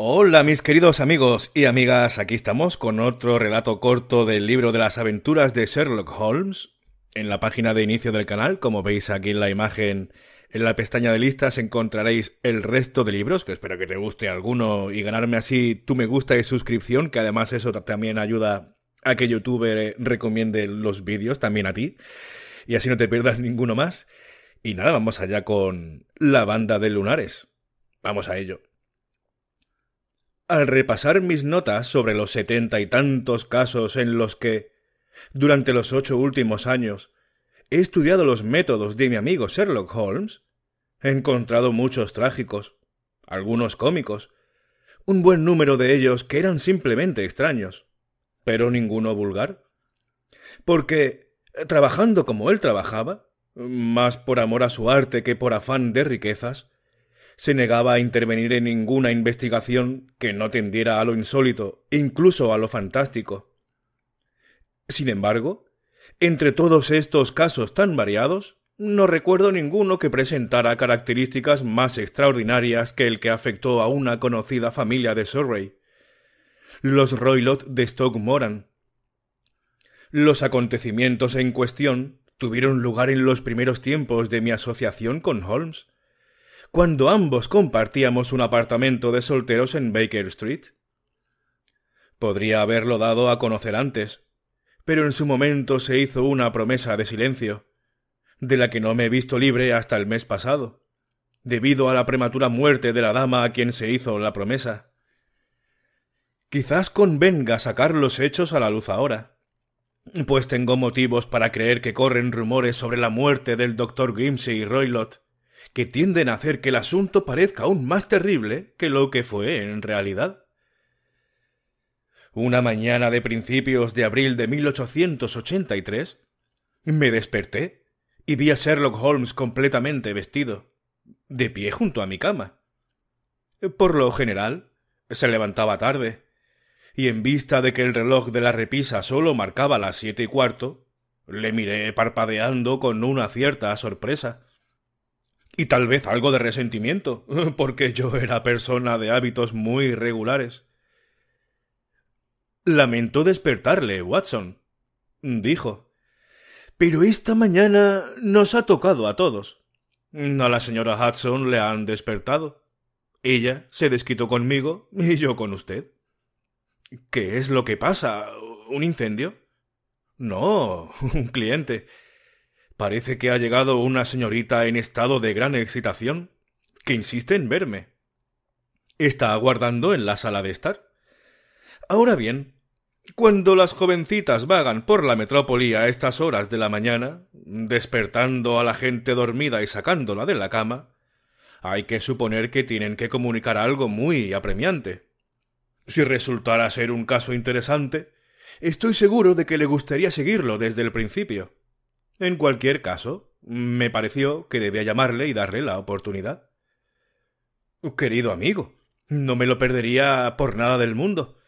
Hola mis queridos amigos y amigas, aquí estamos con otro relato corto del libro de las aventuras de Sherlock Holmes. En la página de inicio del canal, como veis aquí en la imagen, en la pestaña de listas encontraréis el resto de libros, que espero que te guste alguno y ganarme así tu me gusta y suscripción, que además eso también ayuda a que YouTube eh, recomiende los vídeos también a ti, y así no te pierdas ninguno más. Y nada, vamos allá con la banda de lunares. Vamos a ello. Al repasar mis notas sobre los setenta y tantos casos en los que, durante los ocho últimos años, he estudiado los métodos de mi amigo Sherlock Holmes, he encontrado muchos trágicos, algunos cómicos, un buen número de ellos que eran simplemente extraños, pero ninguno vulgar. Porque, trabajando como él trabajaba, más por amor a su arte que por afán de riquezas, se negaba a intervenir en ninguna investigación que no tendiera a lo insólito, incluso a lo fantástico. Sin embargo, entre todos estos casos tan variados, no recuerdo ninguno que presentara características más extraordinarias que el que afectó a una conocida familia de Surrey, los Roylott de Moran. Los acontecimientos en cuestión tuvieron lugar en los primeros tiempos de mi asociación con Holmes, cuando ambos compartíamos un apartamento de solteros en Baker Street? Podría haberlo dado a conocer antes, pero en su momento se hizo una promesa de silencio, de la que no me he visto libre hasta el mes pasado, debido a la prematura muerte de la dama a quien se hizo la promesa. Quizás convenga sacar los hechos a la luz ahora, pues tengo motivos para creer que corren rumores sobre la muerte del doctor Grimsey y Roylott, que tienden a hacer que el asunto parezca aún más terrible que lo que fue en realidad. Una mañana de principios de abril de 1883, me desperté y vi a Sherlock Holmes completamente vestido, de pie junto a mi cama. Por lo general, se levantaba tarde, y en vista de que el reloj de la repisa solo marcaba las siete y cuarto, le miré parpadeando con una cierta sorpresa y tal vez algo de resentimiento, porque yo era persona de hábitos muy regulares. Lamento despertarle, Watson, dijo. Pero esta mañana nos ha tocado a todos. A la señora Hudson le han despertado. Ella se desquitó conmigo y yo con usted. ¿Qué es lo que pasa? ¿Un incendio? No, un cliente. Parece que ha llegado una señorita en estado de gran excitación, que insiste en verme. Está aguardando en la sala de estar. Ahora bien, cuando las jovencitas vagan por la metrópoli a estas horas de la mañana, despertando a la gente dormida y sacándola de la cama, hay que suponer que tienen que comunicar algo muy apremiante. Si resultara ser un caso interesante, estoy seguro de que le gustaría seguirlo desde el principio. En cualquier caso, me pareció que debía llamarle y darle la oportunidad. Querido amigo, no me lo perdería por nada del mundo.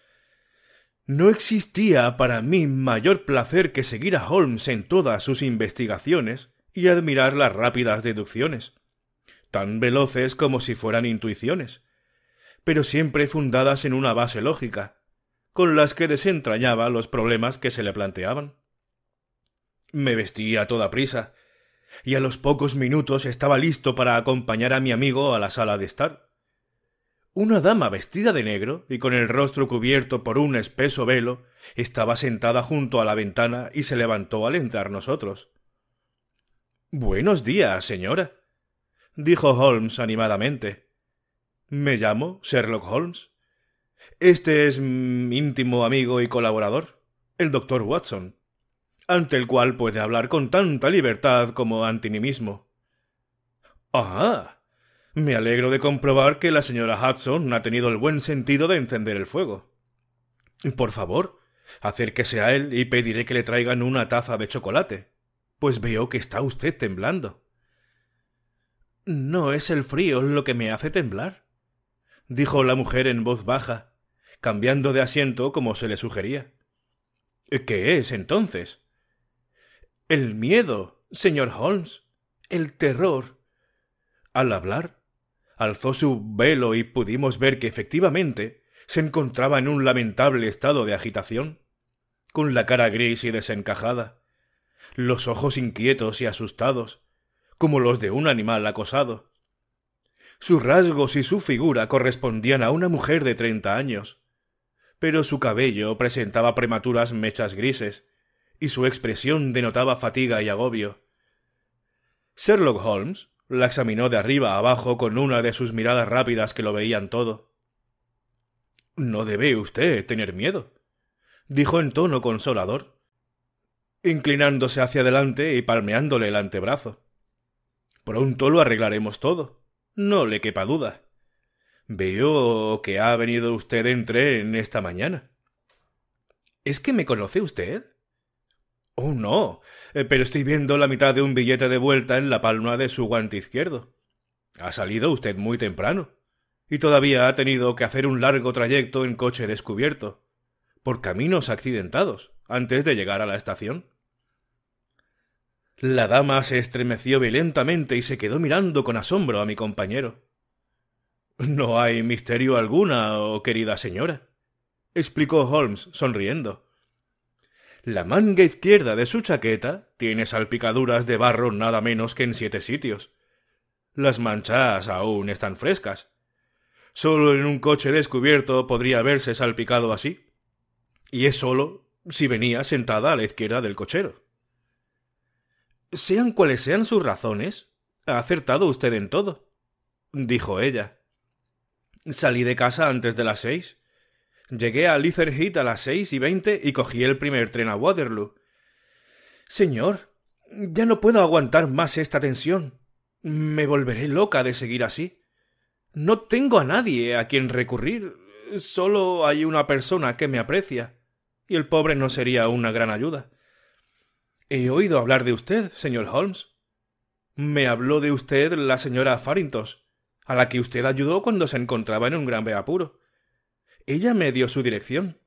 No existía para mí mayor placer que seguir a Holmes en todas sus investigaciones y admirar las rápidas deducciones, tan veloces como si fueran intuiciones, pero siempre fundadas en una base lógica, con las que desentrañaba los problemas que se le planteaban. Me vestí a toda prisa, y a los pocos minutos estaba listo para acompañar a mi amigo a la sala de estar. Una dama vestida de negro y con el rostro cubierto por un espeso velo estaba sentada junto a la ventana y se levantó al entrar nosotros. Buenos días, señora, dijo Holmes animadamente. Me llamo Sherlock Holmes. Este es mi íntimo amigo y colaborador, el doctor Watson ante el cual puede hablar con tanta libertad como ante mí mismo. Ah. Me alegro de comprobar que la señora Hudson ha tenido el buen sentido de encender el fuego. Por favor, acérquese a él y pediré que le traigan una taza de chocolate. Pues veo que está usted temblando. No es el frío lo que me hace temblar, dijo la mujer en voz baja, cambiando de asiento como se le sugería. ¿Qué es entonces? El miedo, señor Holmes, el terror. Al hablar, alzó su velo y pudimos ver que efectivamente se encontraba en un lamentable estado de agitación, con la cara gris y desencajada, los ojos inquietos y asustados, como los de un animal acosado. Sus rasgos y su figura correspondían a una mujer de treinta años, pero su cabello presentaba prematuras mechas grises y su expresión denotaba fatiga y agobio. Sherlock Holmes la examinó de arriba a abajo con una de sus miradas rápidas que lo veían todo. No debe usted tener miedo, dijo en tono consolador, inclinándose hacia adelante y palmeándole el antebrazo. Pronto lo arreglaremos todo. No le quepa duda. Veo que ha venido usted en tren esta mañana. ¿Es que me conoce usted? Oh, no. Eh, pero estoy viendo la mitad de un billete de vuelta en la palma de su guante izquierdo. Ha salido usted muy temprano. Y todavía ha tenido que hacer un largo trayecto en coche descubierto, por caminos accidentados, antes de llegar a la estación. La dama se estremeció violentamente y se quedó mirando con asombro a mi compañero. No hay misterio alguna, oh, querida señora, explicó Holmes, sonriendo. La manga izquierda de su chaqueta tiene salpicaduras de barro nada menos que en siete sitios. Las manchas aún están frescas. Solo en un coche descubierto podría haberse salpicado así. Y es solo si venía sentada a la izquierda del cochero. Sean cuales sean sus razones, ha acertado usted en todo, dijo ella. Salí de casa antes de las seis. Llegué a Lither a las seis y veinte y cogí el primer tren a Waterloo. Señor, ya no puedo aguantar más esta tensión. Me volveré loca de seguir así. No tengo a nadie a quien recurrir. Solo hay una persona que me aprecia. Y el pobre no sería una gran ayuda. He oído hablar de usted, señor Holmes. Me habló de usted la señora Farintos, a la que usted ayudó cuando se encontraba en un gran apuro. Ella me dio su dirección.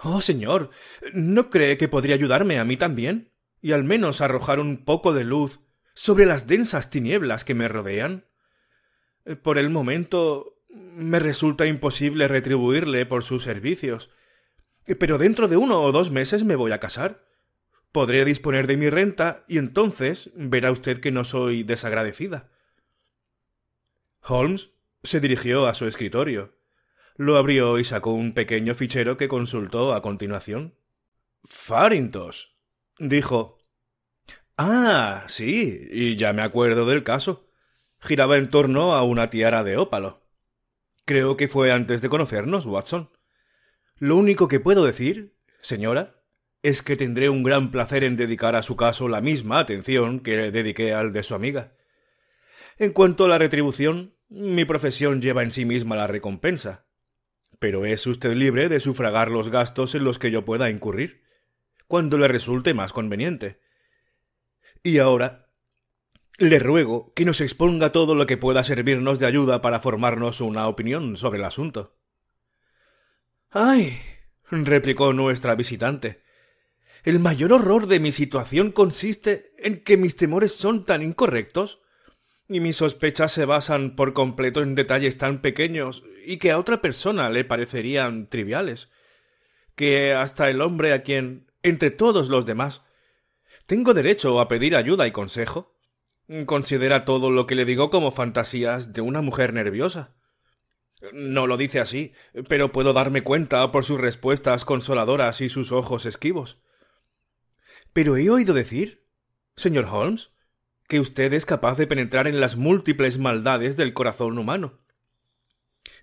Oh, señor, ¿no cree que podría ayudarme a mí también? Y al menos arrojar un poco de luz sobre las densas tinieblas que me rodean. Por el momento me resulta imposible retribuirle por sus servicios. Pero dentro de uno o dos meses me voy a casar. Podré disponer de mi renta y entonces verá usted que no soy desagradecida. Holmes se dirigió a su escritorio lo abrió y sacó un pequeño fichero que consultó a continuación. —Farintos dijo. Ah, sí, y ya me acuerdo del caso. Giraba en torno a una tiara de ópalo. Creo que fue antes de conocernos, Watson. Lo único que puedo decir, señora, es que tendré un gran placer en dedicar a su caso la misma atención que le dediqué al de su amiga. En cuanto a la retribución, mi profesión lleva en sí misma la recompensa pero es usted libre de sufragar los gastos en los que yo pueda incurrir, cuando le resulte más conveniente. Y ahora, le ruego que nos exponga todo lo que pueda servirnos de ayuda para formarnos una opinión sobre el asunto. Ay, replicó nuestra visitante, el mayor horror de mi situación consiste en que mis temores son tan incorrectos y mis sospechas se basan por completo en detalles tan pequeños y que a otra persona le parecerían triviales, que hasta el hombre a quien, entre todos los demás, tengo derecho a pedir ayuda y consejo, considera todo lo que le digo como fantasías de una mujer nerviosa. No lo dice así, pero puedo darme cuenta por sus respuestas consoladoras y sus ojos esquivos. Pero he oído decir, señor Holmes, que usted es capaz de penetrar en las múltiples maldades del corazón humano.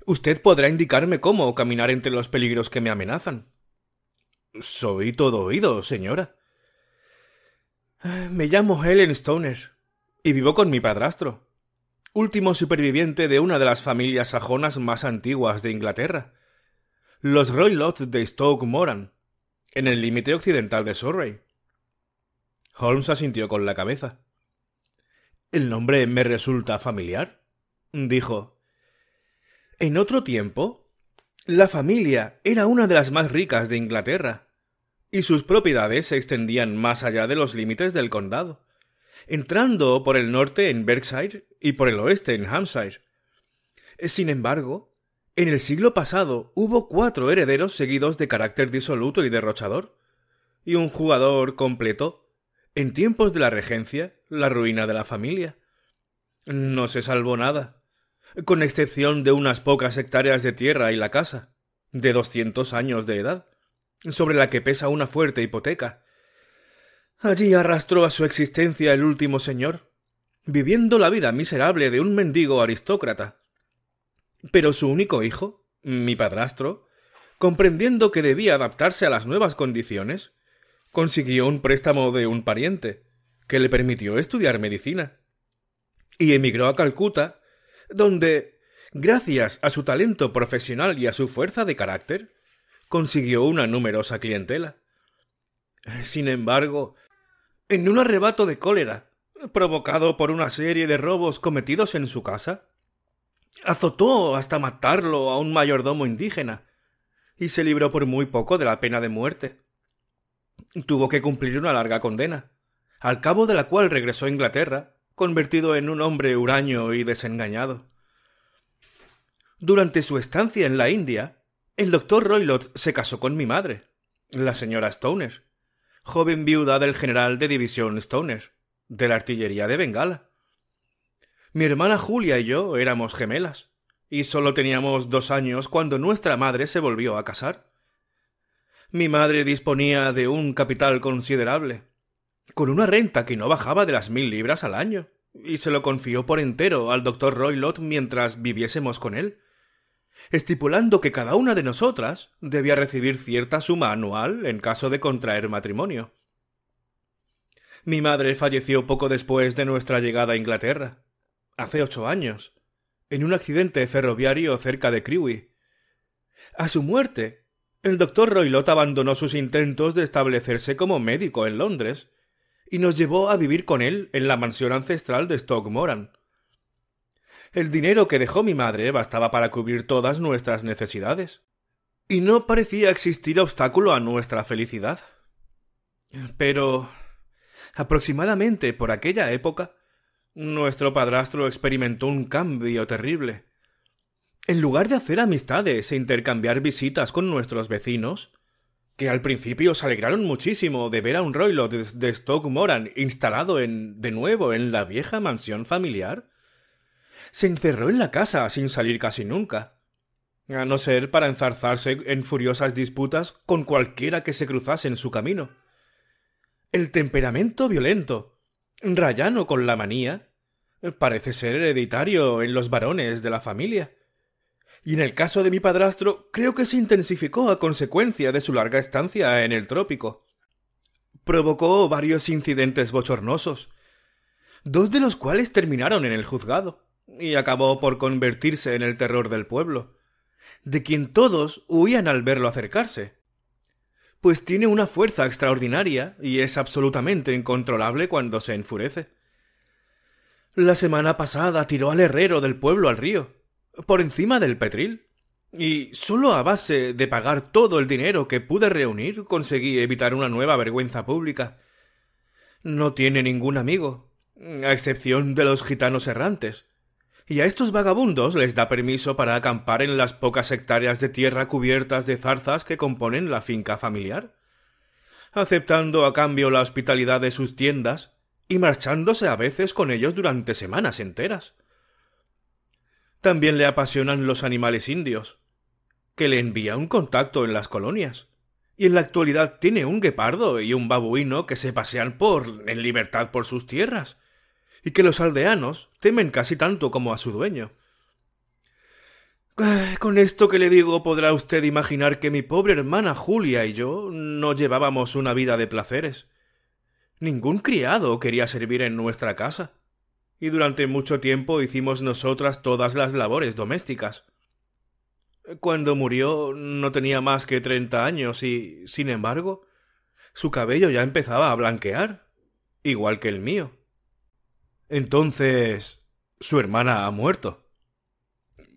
Usted podrá indicarme cómo caminar entre los peligros que me amenazan. Soy todo oído, señora. Me llamo Helen Stoner y vivo con mi padrastro, último superviviente de una de las familias sajonas más antiguas de Inglaterra, los Roylott de Stoke Moran, en el límite occidental de Surrey. Holmes asintió con la cabeza. El nombre me resulta familiar, dijo. En otro tiempo, la familia era una de las más ricas de Inglaterra, y sus propiedades se extendían más allá de los límites del condado, entrando por el norte en Berkshire y por el oeste en Hampshire. Sin embargo, en el siglo pasado hubo cuatro herederos seguidos de carácter disoluto y derrochador, y un jugador completo, en tiempos de la regencia, la ruina de la familia. No se salvó nada, con excepción de unas pocas hectáreas de tierra y la casa, de doscientos años de edad, sobre la que pesa una fuerte hipoteca. Allí arrastró a su existencia el último señor, viviendo la vida miserable de un mendigo aristócrata. Pero su único hijo, mi padrastro, comprendiendo que debía adaptarse a las nuevas condiciones, consiguió un préstamo de un pariente, que le permitió estudiar medicina. Y emigró a Calcuta, donde, gracias a su talento profesional y a su fuerza de carácter, consiguió una numerosa clientela. Sin embargo, en un arrebato de cólera, provocado por una serie de robos cometidos en su casa, azotó hasta matarlo a un mayordomo indígena, y se libró por muy poco de la pena de muerte. Tuvo que cumplir una larga condena, al cabo de la cual regresó a Inglaterra, convertido en un hombre huraño y desengañado. Durante su estancia en la India, el doctor Roylott se casó con mi madre, la señora Stoner, joven viuda del general de división Stoner, de la artillería de Bengala. Mi hermana Julia y yo éramos gemelas, y solo teníamos dos años cuando nuestra madre se volvió a casar. Mi madre disponía de un capital considerable, con una renta que no bajaba de las mil libras al año, y se lo confió por entero al doctor Roylott mientras viviésemos con él, estipulando que cada una de nosotras debía recibir cierta suma anual en caso de contraer matrimonio. Mi madre falleció poco después de nuestra llegada a Inglaterra, hace ocho años, en un accidente ferroviario cerca de Crewe. A su muerte, el doctor Roylott abandonó sus intentos de establecerse como médico en Londres y nos llevó a vivir con él en la mansión ancestral de Stockmoran. El dinero que dejó mi madre bastaba para cubrir todas nuestras necesidades. Y no parecía existir obstáculo a nuestra felicidad. Pero. aproximadamente por aquella época, nuestro padrastro experimentó un cambio terrible. En lugar de hacer amistades e intercambiar visitas con nuestros vecinos, que al principio se alegraron muchísimo de ver a un roilo de, de Stoke Moran instalado en, de nuevo en la vieja mansión familiar. Se encerró en la casa sin salir casi nunca, a no ser para enzarzarse en furiosas disputas con cualquiera que se cruzase en su camino. El temperamento violento, rayano con la manía, parece ser hereditario en los varones de la familia y en el caso de mi padrastro creo que se intensificó a consecuencia de su larga estancia en el trópico. Provocó varios incidentes bochornosos, dos de los cuales terminaron en el juzgado, y acabó por convertirse en el terror del pueblo, de quien todos huían al verlo acercarse, pues tiene una fuerza extraordinaria y es absolutamente incontrolable cuando se enfurece. La semana pasada tiró al herrero del pueblo al río, por encima del petril. Y solo a base de pagar todo el dinero que pude reunir conseguí evitar una nueva vergüenza pública. No tiene ningún amigo, a excepción de los gitanos errantes. Y a estos vagabundos les da permiso para acampar en las pocas hectáreas de tierra cubiertas de zarzas que componen la finca familiar, aceptando a cambio la hospitalidad de sus tiendas y marchándose a veces con ellos durante semanas enteras. También le apasionan los animales indios, que le envía un contacto en las colonias. Y en la actualidad tiene un guepardo y un babuino que se pasean por en libertad por sus tierras, y que los aldeanos temen casi tanto como a su dueño. Ah, con esto que le digo podrá usted imaginar que mi pobre hermana Julia y yo no llevábamos una vida de placeres. Ningún criado quería servir en nuestra casa y durante mucho tiempo hicimos nosotras todas las labores domésticas. Cuando murió no tenía más que treinta años y, sin embargo, su cabello ya empezaba a blanquear, igual que el mío. Entonces, su hermana ha muerto.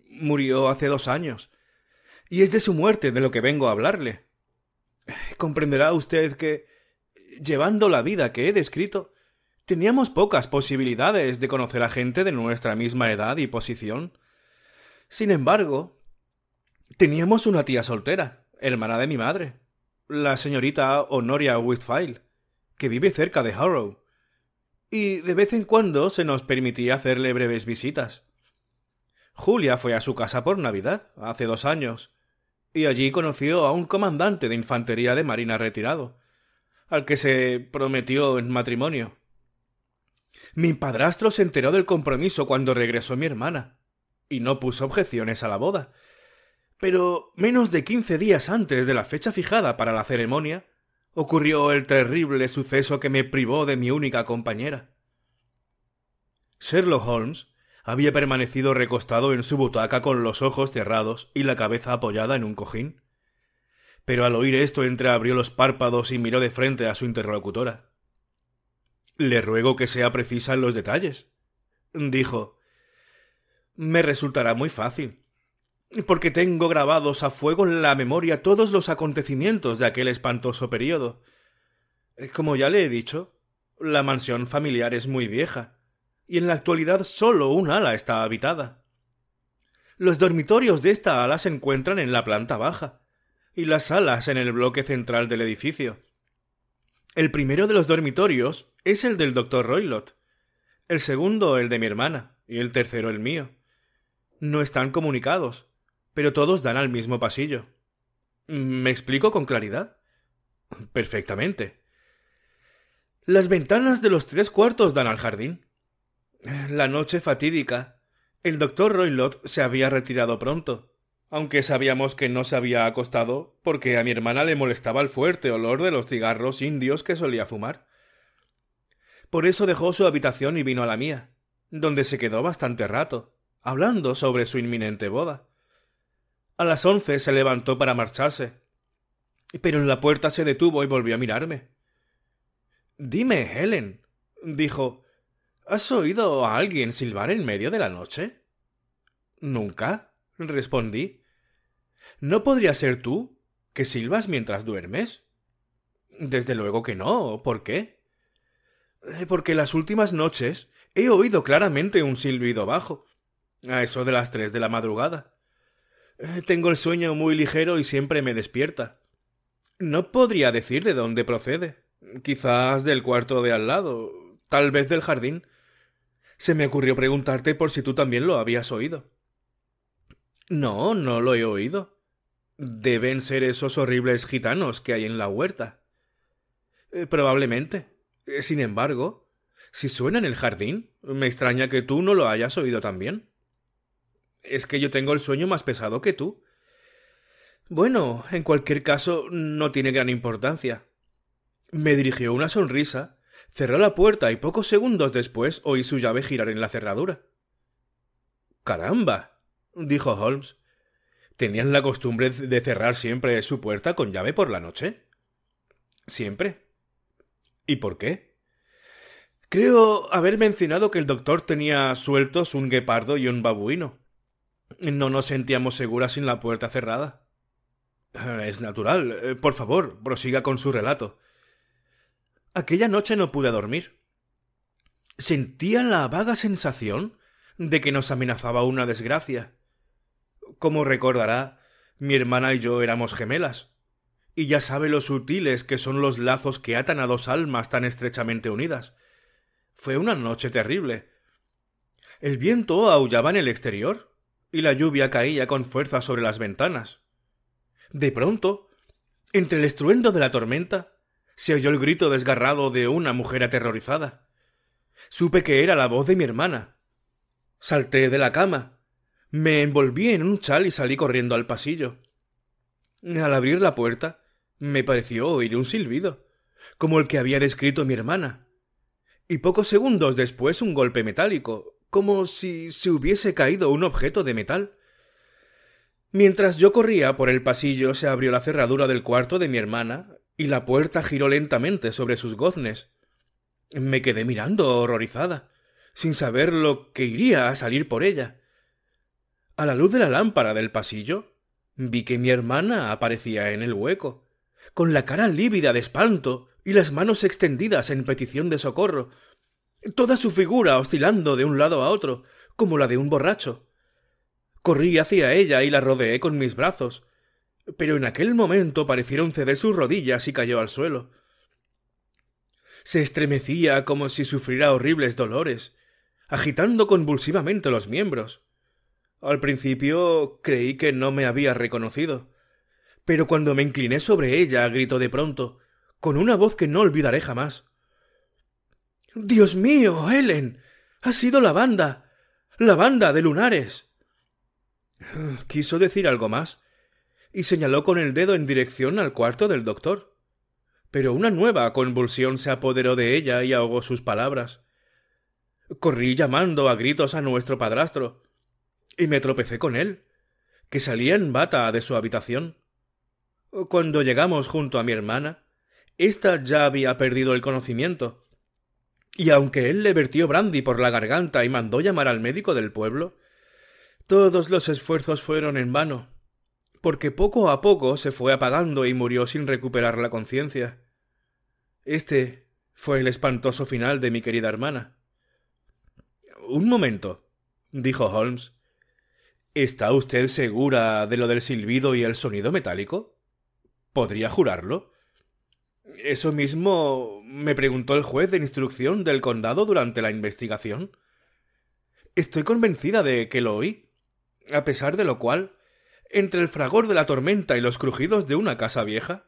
Murió hace dos años. Y es de su muerte de lo que vengo a hablarle. Comprenderá usted que, llevando la vida que he descrito, Teníamos pocas posibilidades de conocer a gente de nuestra misma edad y posición. Sin embargo, teníamos una tía soltera, hermana de mi madre, la señorita Honoria Westphal, que vive cerca de Harrow, y de vez en cuando se nos permitía hacerle breves visitas. Julia fue a su casa por Navidad, hace dos años, y allí conoció a un comandante de infantería de marina retirado, al que se prometió en matrimonio. Mi padrastro se enteró del compromiso cuando regresó mi hermana, y no puso objeciones a la boda. Pero menos de quince días antes de la fecha fijada para la ceremonia, ocurrió el terrible suceso que me privó de mi única compañera. Sherlock Holmes había permanecido recostado en su butaca con los ojos cerrados y la cabeza apoyada en un cojín. Pero al oír esto entreabrió los párpados y miró de frente a su interlocutora. Le ruego que sea precisa en los detalles. Dijo Me resultará muy fácil, porque tengo grabados a fuego en la memoria todos los acontecimientos de aquel espantoso periodo. Como ya le he dicho, la mansión familiar es muy vieja, y en la actualidad solo un ala está habitada. Los dormitorios de esta ala se encuentran en la planta baja, y las alas en el bloque central del edificio. El primero de los dormitorios es el del doctor Roylott, el segundo el de mi hermana y el tercero el mío. No están comunicados, pero todos dan al mismo pasillo. ¿Me explico con claridad? Perfectamente. Las ventanas de los tres cuartos dan al jardín. La noche fatídica. El doctor Roylott se había retirado pronto aunque sabíamos que no se había acostado porque a mi hermana le molestaba el fuerte olor de los cigarros indios que solía fumar. Por eso dejó su habitación y vino a la mía, donde se quedó bastante rato, hablando sobre su inminente boda. A las once se levantó para marcharse, pero en la puerta se detuvo y volvió a mirarme. Dime, Helen, dijo, ¿has oído a alguien silbar en medio de la noche? Nunca, respondí. ¿No podría ser tú, que silbas mientras duermes? Desde luego que no. ¿Por qué? Eh, porque las últimas noches he oído claramente un silbido bajo, a eso de las tres de la madrugada. Eh, tengo el sueño muy ligero y siempre me despierta. No podría decir de dónde procede. Quizás del cuarto de al lado, tal vez del jardín. Se me ocurrió preguntarte por si tú también lo habías oído. No, no lo he oído. Deben ser esos horribles gitanos que hay en la huerta. Eh, probablemente. Eh, sin embargo, si suena en el jardín, me extraña que tú no lo hayas oído también. Es que yo tengo el sueño más pesado que tú. Bueno, en cualquier caso, no tiene gran importancia. Me dirigió una sonrisa, cerró la puerta y pocos segundos después oí su llave girar en la cerradura. Caramba dijo Holmes. ¿Tenían la costumbre de cerrar siempre su puerta con llave por la noche? Siempre. ¿Y por qué? Creo haber mencionado que el doctor tenía sueltos un guepardo y un babuino. No nos sentíamos seguras sin la puerta cerrada. Eh, es natural. Eh, por favor, prosiga con su relato. Aquella noche no pude dormir. Sentía la vaga sensación de que nos amenazaba una desgracia. Como recordará, mi hermana y yo éramos gemelas, y ya sabe lo sutiles que son los lazos que atan a dos almas tan estrechamente unidas. Fue una noche terrible. El viento aullaba en el exterior, y la lluvia caía con fuerza sobre las ventanas. De pronto, entre el estruendo de la tormenta, se oyó el grito desgarrado de una mujer aterrorizada. Supe que era la voz de mi hermana. Salté de la cama, me envolví en un chal y salí corriendo al pasillo. Al abrir la puerta, me pareció oír un silbido, como el que había descrito mi hermana. Y pocos segundos después un golpe metálico, como si se hubiese caído un objeto de metal. Mientras yo corría por el pasillo se abrió la cerradura del cuarto de mi hermana y la puerta giró lentamente sobre sus goznes. Me quedé mirando horrorizada, sin saber lo que iría a salir por ella. A la luz de la lámpara del pasillo, vi que mi hermana aparecía en el hueco, con la cara lívida de espanto y las manos extendidas en petición de socorro, toda su figura oscilando de un lado a otro, como la de un borracho. Corrí hacia ella y la rodeé con mis brazos, pero en aquel momento parecieron ceder sus rodillas y cayó al suelo. Se estremecía como si sufriera horribles dolores, agitando convulsivamente los miembros. Al principio creí que no me había reconocido. Pero cuando me incliné sobre ella, gritó de pronto, con una voz que no olvidaré jamás. Dios mío, Helen. Ha sido la banda. La banda de lunares. Quiso decir algo más, y señaló con el dedo en dirección al cuarto del doctor. Pero una nueva convulsión se apoderó de ella y ahogó sus palabras. Corrí llamando a gritos a nuestro padrastro, y me tropecé con él, que salía en bata de su habitación. Cuando llegamos junto a mi hermana, ésta ya había perdido el conocimiento, y aunque él le vertió brandy por la garganta y mandó llamar al médico del pueblo, todos los esfuerzos fueron en vano, porque poco a poco se fue apagando y murió sin recuperar la conciencia. Este fue el espantoso final de mi querida hermana. Un momento, dijo Holmes. ¿Está usted segura de lo del silbido y el sonido metálico? ¿Podría jurarlo? Eso mismo me preguntó el juez de instrucción del condado durante la investigación. Estoy convencida de que lo oí. A pesar de lo cual, entre el fragor de la tormenta y los crujidos de una casa vieja,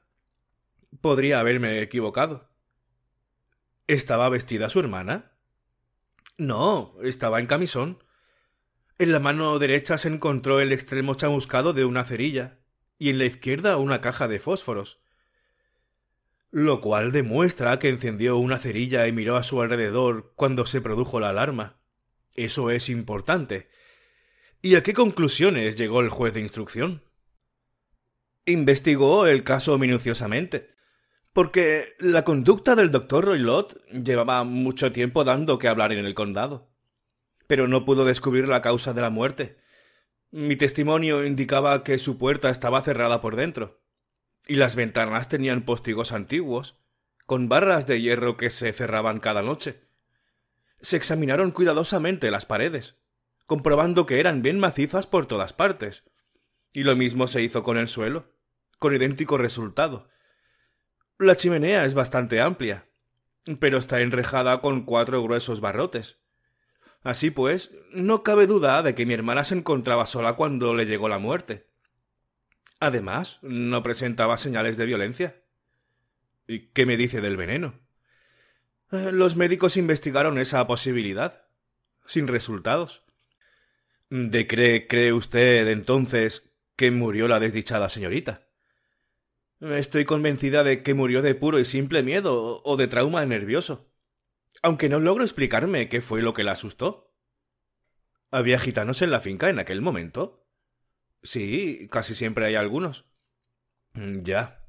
podría haberme equivocado. ¿Estaba vestida su hermana? No, estaba en camisón. En la mano derecha se encontró el extremo chamuscado de una cerilla, y en la izquierda una caja de fósforos, lo cual demuestra que encendió una cerilla y miró a su alrededor cuando se produjo la alarma. Eso es importante. ¿Y a qué conclusiones llegó el juez de instrucción? Investigó el caso minuciosamente, porque la conducta del doctor Roylott llevaba mucho tiempo dando que hablar en el condado pero no pudo descubrir la causa de la muerte. Mi testimonio indicaba que su puerta estaba cerrada por dentro, y las ventanas tenían postigos antiguos, con barras de hierro que se cerraban cada noche. Se examinaron cuidadosamente las paredes, comprobando que eran bien macizas por todas partes, y lo mismo se hizo con el suelo, con idéntico resultado. La chimenea es bastante amplia, pero está enrejada con cuatro gruesos barrotes, Así pues, no cabe duda de que mi hermana se encontraba sola cuando le llegó la muerte. Además, no presentaba señales de violencia. ¿Y qué me dice del veneno? Eh, los médicos investigaron esa posibilidad, sin resultados. ¿De cree, cree usted entonces que murió la desdichada señorita? Estoy convencida de que murió de puro y simple miedo o de trauma nervioso. Aunque no logro explicarme qué fue lo que la asustó. ¿Había gitanos en la finca en aquel momento? Sí, casi siempre hay algunos. Mm, ya.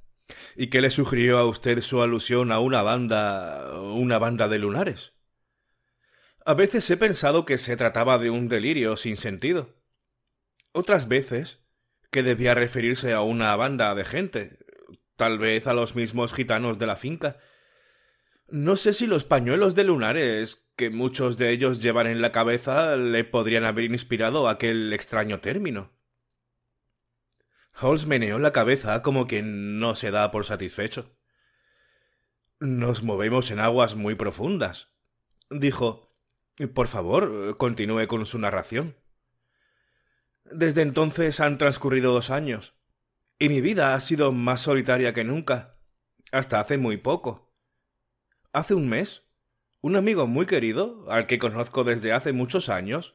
¿Y qué le sugirió a usted su alusión a una banda. una banda de lunares? A veces he pensado que se trataba de un delirio sin sentido. Otras veces que debía referirse a una banda de gente, tal vez a los mismos gitanos de la finca, no sé si los pañuelos de lunares que muchos de ellos llevan en la cabeza le podrían haber inspirado aquel extraño término. Holmes meneó la cabeza como quien no se da por satisfecho. Nos movemos en aguas muy profundas, dijo. Por favor, continúe con su narración. Desde entonces han transcurrido dos años, y mi vida ha sido más solitaria que nunca, hasta hace muy poco Hace un mes, un amigo muy querido, al que conozco desde hace muchos años,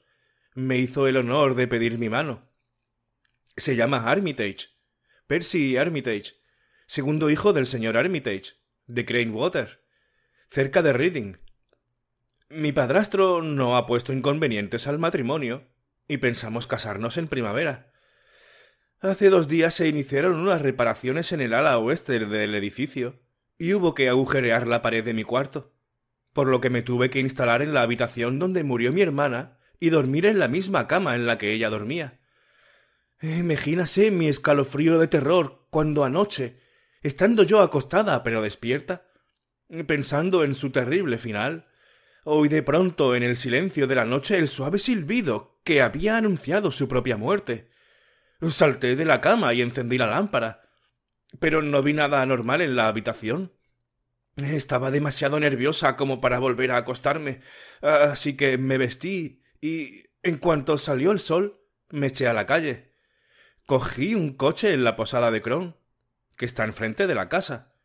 me hizo el honor de pedir mi mano. Se llama Armitage. Percy Armitage, segundo hijo del señor Armitage, de Cranewater, cerca de Reading. Mi padrastro no ha puesto inconvenientes al matrimonio, y pensamos casarnos en primavera. Hace dos días se iniciaron unas reparaciones en el ala oeste del edificio, y hubo que agujerear la pared de mi cuarto, por lo que me tuve que instalar en la habitación donde murió mi hermana y dormir en la misma cama en la que ella dormía. Imagínase mi escalofrío de terror cuando anoche, estando yo acostada pero despierta, pensando en su terrible final, oí de pronto en el silencio de la noche el suave silbido que había anunciado su propia muerte. Salté de la cama y encendí la lámpara, pero no vi nada anormal en la habitación. Estaba demasiado nerviosa como para volver a acostarme, así que me vestí y, en cuanto salió el sol, me eché a la calle. Cogí un coche en la posada de Cron, que está enfrente de la casa,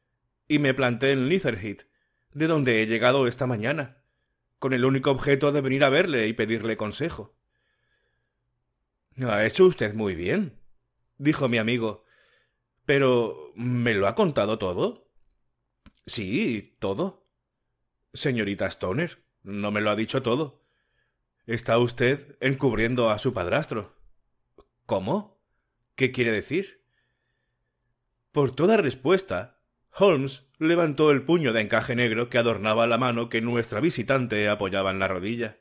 y me planté en Litherheath, de donde he llegado esta mañana, con el único objeto de venir a verle y pedirle consejo. Ha hecho usted muy bien, dijo mi amigo, pero... ¿Me lo ha contado todo? Sí, todo. Señorita Stoner, no me lo ha dicho todo. Está usted encubriendo a su padrastro. ¿Cómo? ¿Qué quiere decir? Por toda respuesta, Holmes levantó el puño de encaje negro que adornaba la mano que nuestra visitante apoyaba en la rodilla.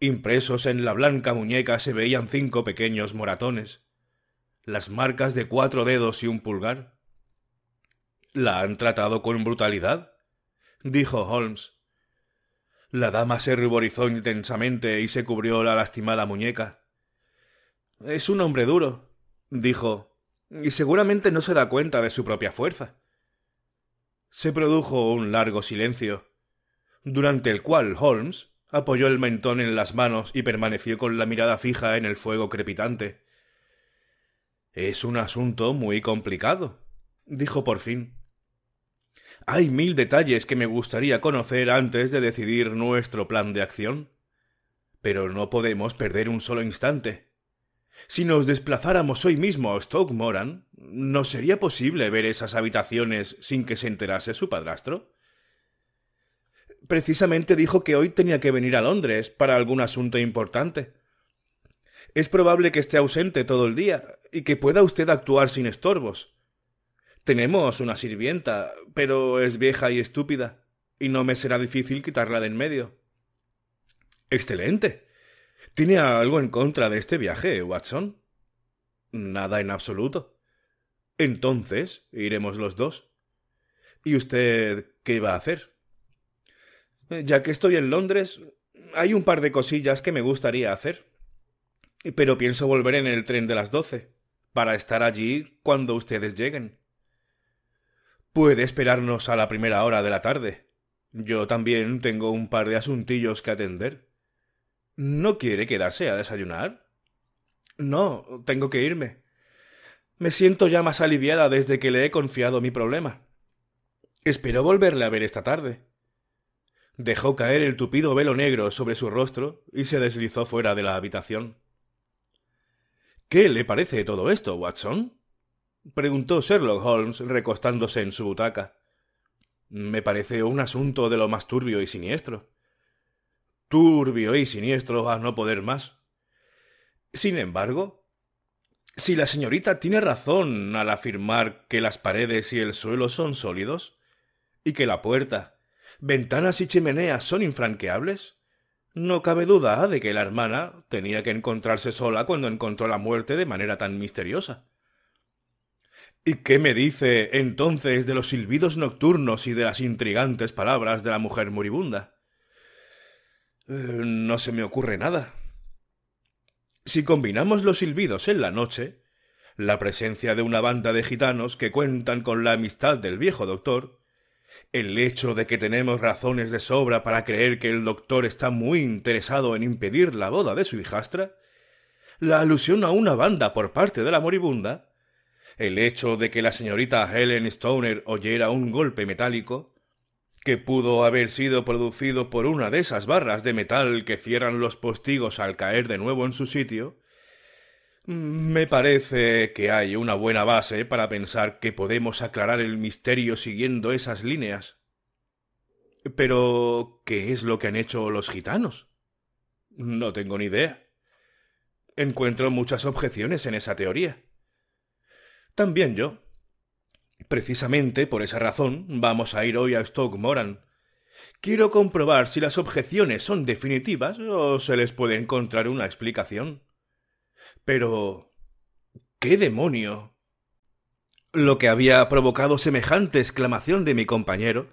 Impresos en la blanca muñeca se veían cinco pequeños moratones las marcas de cuatro dedos y un pulgar. ¿La han tratado con brutalidad? dijo Holmes. La dama se ruborizó intensamente y se cubrió la lastimada muñeca. Es un hombre duro, dijo, y seguramente no se da cuenta de su propia fuerza. Se produjo un largo silencio, durante el cual Holmes apoyó el mentón en las manos y permaneció con la mirada fija en el fuego crepitante, es un asunto muy complicado, dijo por fin. Hay mil detalles que me gustaría conocer antes de decidir nuestro plan de acción. Pero no podemos perder un solo instante. Si nos desplazáramos hoy mismo a Stoke Moran, ¿no sería posible ver esas habitaciones sin que se enterase su padrastro? Precisamente dijo que hoy tenía que venir a Londres para algún asunto importante. Es probable que esté ausente todo el día y que pueda usted actuar sin estorbos. Tenemos una sirvienta, pero es vieja y estúpida, y no me será difícil quitarla de en medio. Excelente. ¿Tiene algo en contra de este viaje, Watson? Nada en absoluto. Entonces, iremos los dos. ¿Y usted qué va a hacer? Ya que estoy en Londres, hay un par de cosillas que me gustaría hacer pero pienso volver en el tren de las doce, para estar allí cuando ustedes lleguen. Puede esperarnos a la primera hora de la tarde. Yo también tengo un par de asuntillos que atender. ¿No quiere quedarse a desayunar? No, tengo que irme. Me siento ya más aliviada desde que le he confiado mi problema. Espero volverle a ver esta tarde. Dejó caer el tupido velo negro sobre su rostro y se deslizó fuera de la habitación. ¿Qué le parece todo esto, Watson? preguntó Sherlock Holmes recostándose en su butaca. Me parece un asunto de lo más turbio y siniestro. Turbio y siniestro a no poder más. Sin embargo, si la señorita tiene razón al afirmar que las paredes y el suelo son sólidos, y que la puerta, ventanas y chimeneas son infranqueables, no cabe duda de que la hermana tenía que encontrarse sola cuando encontró la muerte de manera tan misteriosa. ¿Y qué me dice entonces de los silbidos nocturnos y de las intrigantes palabras de la mujer moribunda? Eh, no se me ocurre nada. Si combinamos los silbidos en la noche, la presencia de una banda de gitanos que cuentan con la amistad del viejo doctor, el hecho de que tenemos razones de sobra para creer que el doctor está muy interesado en impedir la boda de su hijastra, la alusión a una banda por parte de la moribunda, el hecho de que la señorita Helen Stoner oyera un golpe metálico, que pudo haber sido producido por una de esas barras de metal que cierran los postigos al caer de nuevo en su sitio, me parece que hay una buena base para pensar que podemos aclarar el misterio siguiendo esas líneas. Pero, ¿qué es lo que han hecho los gitanos? No tengo ni idea. Encuentro muchas objeciones en esa teoría. También yo. Precisamente por esa razón vamos a ir hoy a Stoke Moran. Quiero comprobar si las objeciones son definitivas o se les puede encontrar una explicación. Pero... ¿Qué demonio? Lo que había provocado semejante exclamación de mi compañero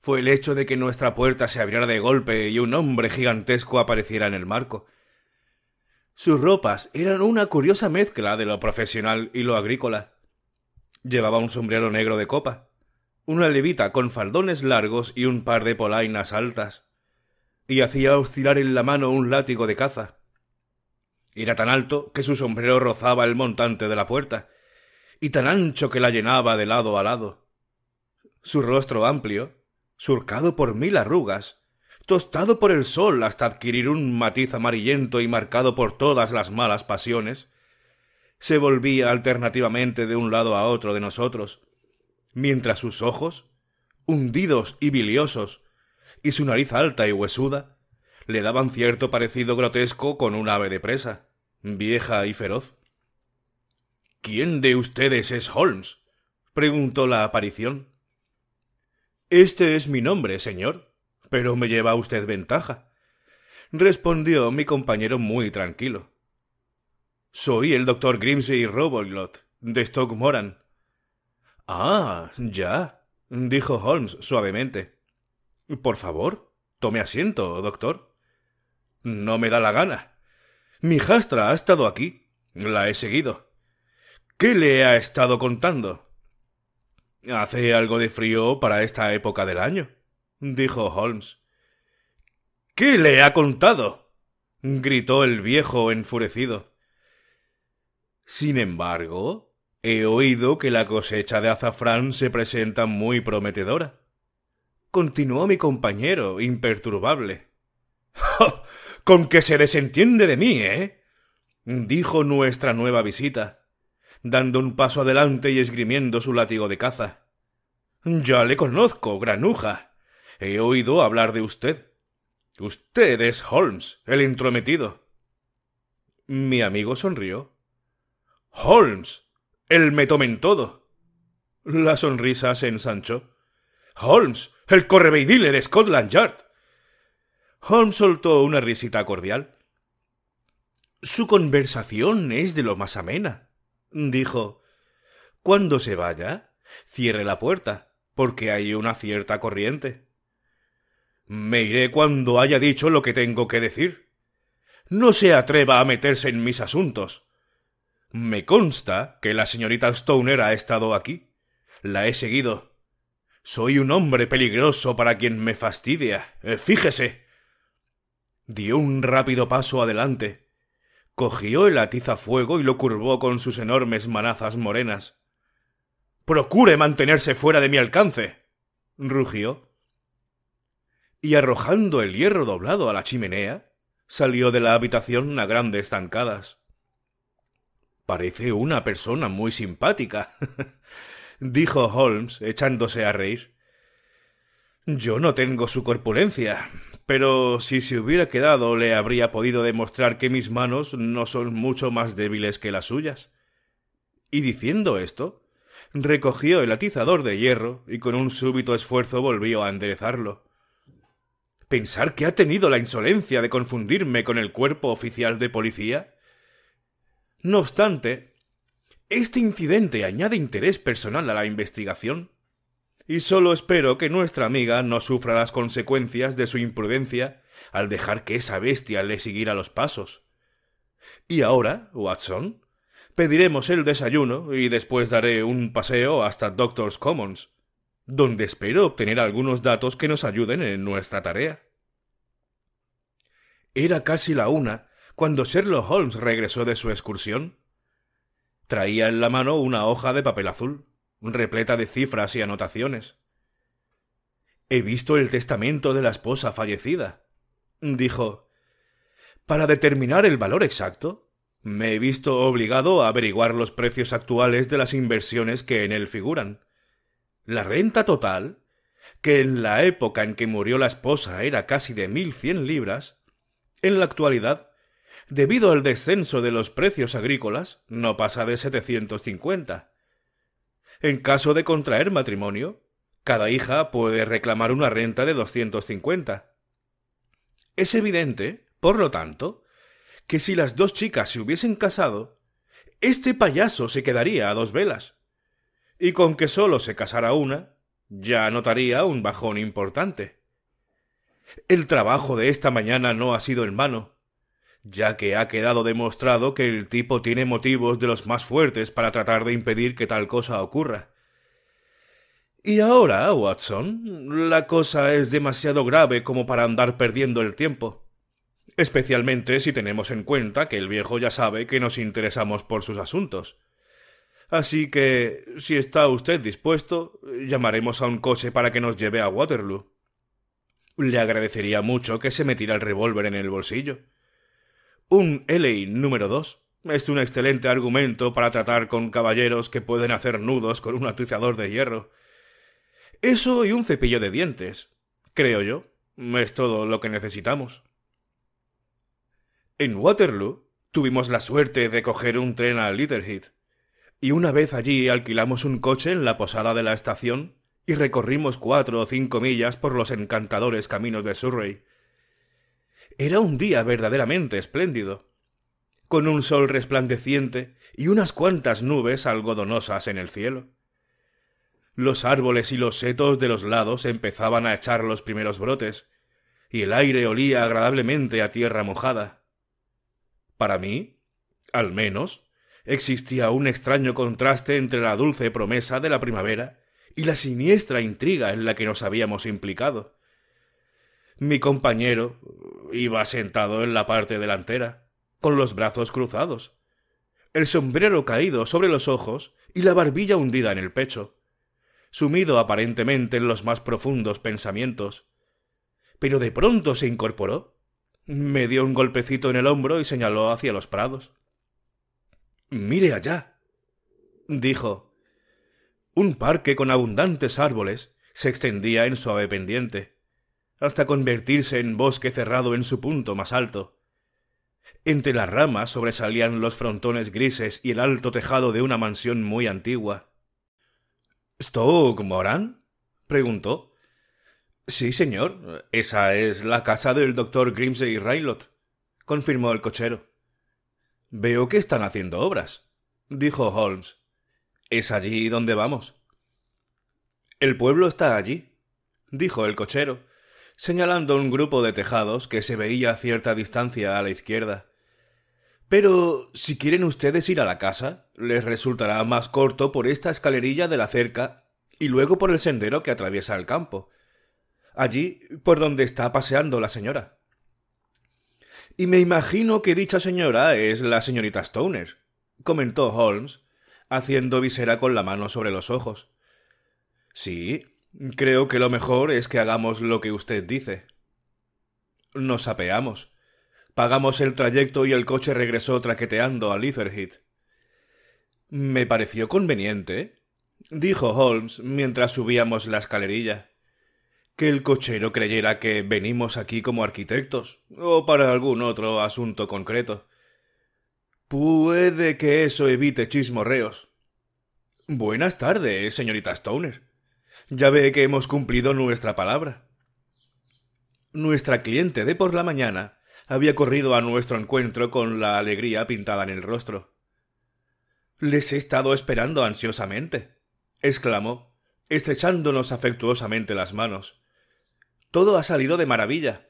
fue el hecho de que nuestra puerta se abriera de golpe y un hombre gigantesco apareciera en el marco. Sus ropas eran una curiosa mezcla de lo profesional y lo agrícola. Llevaba un sombrero negro de copa, una levita con faldones largos y un par de polainas altas, y hacía oscilar en la mano un látigo de caza. Era tan alto que su sombrero rozaba el montante de la puerta, y tan ancho que la llenaba de lado a lado. Su rostro amplio, surcado por mil arrugas, tostado por el sol hasta adquirir un matiz amarillento y marcado por todas las malas pasiones, se volvía alternativamente de un lado a otro de nosotros, mientras sus ojos, hundidos y biliosos, y su nariz alta y huesuda, le daban cierto parecido grotesco con un ave de presa, vieja y feroz. ¿Quién de ustedes es Holmes? preguntó la aparición. Este es mi nombre, señor, pero me lleva usted ventaja, respondió mi compañero muy tranquilo. Soy el doctor Grimsey Robolot, de Stockmoran. Ah, ya, dijo Holmes suavemente. Por favor, tome asiento, doctor. No me da la gana. Mi jastra ha estado aquí. La he seguido. ¿Qué le ha estado contando? Hace algo de frío para esta época del año, dijo Holmes. ¿Qué le ha contado? gritó el viejo enfurecido. Sin embargo, he oído que la cosecha de azafrán se presenta muy prometedora. Continuó mi compañero, imperturbable con que se desentiende de mí, ¿eh? dijo nuestra nueva visita, dando un paso adelante y esgrimiendo su látigo de caza. Ya le conozco, granuja. He oído hablar de usted. Usted es Holmes, el intrometido. Mi amigo sonrió. Holmes, el metomentodo. La sonrisa se ensanchó. Holmes, el correveidile de Scotland Yard. Holmes soltó una risita cordial. Su conversación es de lo más amena, dijo. Cuando se vaya, cierre la puerta, porque hay una cierta corriente. Me iré cuando haya dicho lo que tengo que decir. No se atreva a meterse en mis asuntos. Me consta que la señorita Stoner ha estado aquí. La he seguido. Soy un hombre peligroso para quien me fastidia. Eh, fíjese dio un rápido paso adelante, cogió el fuego y lo curvó con sus enormes manazas morenas. Procure mantenerse fuera de mi alcance. rugió. Y arrojando el hierro doblado a la chimenea, salió de la habitación a grandes zancadas. Parece una persona muy simpática, dijo Holmes, echándose a reír. Yo no tengo su corpulencia, pero si se hubiera quedado le habría podido demostrar que mis manos no son mucho más débiles que las suyas. Y diciendo esto, recogió el atizador de hierro y con un súbito esfuerzo volvió a enderezarlo. Pensar que ha tenido la insolencia de confundirme con el cuerpo oficial de policía. No obstante, este incidente añade interés personal a la investigación y solo espero que nuestra amiga no sufra las consecuencias de su imprudencia al dejar que esa bestia le siguiera los pasos. Y ahora, Watson, pediremos el desayuno y después daré un paseo hasta Doctor's Commons, donde espero obtener algunos datos que nos ayuden en nuestra tarea. Era casi la una cuando Sherlock Holmes regresó de su excursión. Traía en la mano una hoja de papel azul repleta de cifras y anotaciones. He visto el testamento de la esposa fallecida, dijo. Para determinar el valor exacto, me he visto obligado a averiguar los precios actuales de las inversiones que en él figuran. La renta total, que en la época en que murió la esposa era casi de mil cien libras, en la actualidad, debido al descenso de los precios agrícolas, no pasa de setecientos cincuenta en caso de contraer matrimonio, cada hija puede reclamar una renta de doscientos cincuenta. Es evidente, por lo tanto, que si las dos chicas se hubiesen casado, este payaso se quedaría a dos velas. Y con que solo se casara una, ya notaría un bajón importante. El trabajo de esta mañana no ha sido en vano ya que ha quedado demostrado que el tipo tiene motivos de los más fuertes para tratar de impedir que tal cosa ocurra. Y ahora, Watson, la cosa es demasiado grave como para andar perdiendo el tiempo. Especialmente si tenemos en cuenta que el viejo ya sabe que nos interesamos por sus asuntos. Así que, si está usted dispuesto, llamaremos a un coche para que nos lleve a Waterloo. Le agradecería mucho que se metiera el revólver en el bolsillo. Un LI número dos es un excelente argumento para tratar con caballeros que pueden hacer nudos con un atuciador de hierro. Eso y un cepillo de dientes, creo yo, es todo lo que necesitamos. En Waterloo tuvimos la suerte de coger un tren a Littlehead y una vez allí alquilamos un coche en la posada de la estación y recorrimos cuatro o cinco millas por los encantadores caminos de Surrey, era un día verdaderamente espléndido, con un sol resplandeciente y unas cuantas nubes algodonosas en el cielo. Los árboles y los setos de los lados empezaban a echar los primeros brotes, y el aire olía agradablemente a tierra mojada. Para mí, al menos, existía un extraño contraste entre la dulce promesa de la primavera y la siniestra intriga en la que nos habíamos implicado. Mi compañero, Iba sentado en la parte delantera, con los brazos cruzados, el sombrero caído sobre los ojos y la barbilla hundida en el pecho, sumido aparentemente en los más profundos pensamientos. Pero de pronto se incorporó, me dio un golpecito en el hombro y señaló hacia los prados. Mire allá, dijo. Un parque con abundantes árboles se extendía en suave pendiente hasta convertirse en bosque cerrado en su punto más alto. Entre las ramas sobresalían los frontones grises y el alto tejado de una mansión muy antigua. —¿Stoke Moran? preguntó. Sí, señor. Esa es la casa del doctor Grimsey Raylot, confirmó el cochero. Veo que están haciendo obras, dijo Holmes. Es allí donde vamos. El pueblo está allí, dijo el cochero, señalando un grupo de tejados que se veía a cierta distancia a la izquierda. Pero si quieren ustedes ir a la casa, les resultará más corto por esta escalerilla de la cerca y luego por el sendero que atraviesa el campo. Allí por donde está paseando la señora. Y me imagino que dicha señora es la señorita Stoner, comentó Holmes, haciendo visera con la mano sobre los ojos. Sí, Creo que lo mejor es que hagamos lo que usted dice. Nos apeamos. Pagamos el trayecto y el coche regresó traqueteando a Litherhead. Me pareció conveniente, ¿eh? dijo Holmes mientras subíamos la escalerilla, que el cochero creyera que venimos aquí como arquitectos o para algún otro asunto concreto. Puede que eso evite chismorreos. Buenas tardes, señorita Stoner. Ya ve que hemos cumplido nuestra palabra. Nuestra cliente de por la mañana había corrido a nuestro encuentro con la alegría pintada en el rostro. Les he estado esperando ansiosamente, exclamó, estrechándonos afectuosamente las manos. Todo ha salido de maravilla.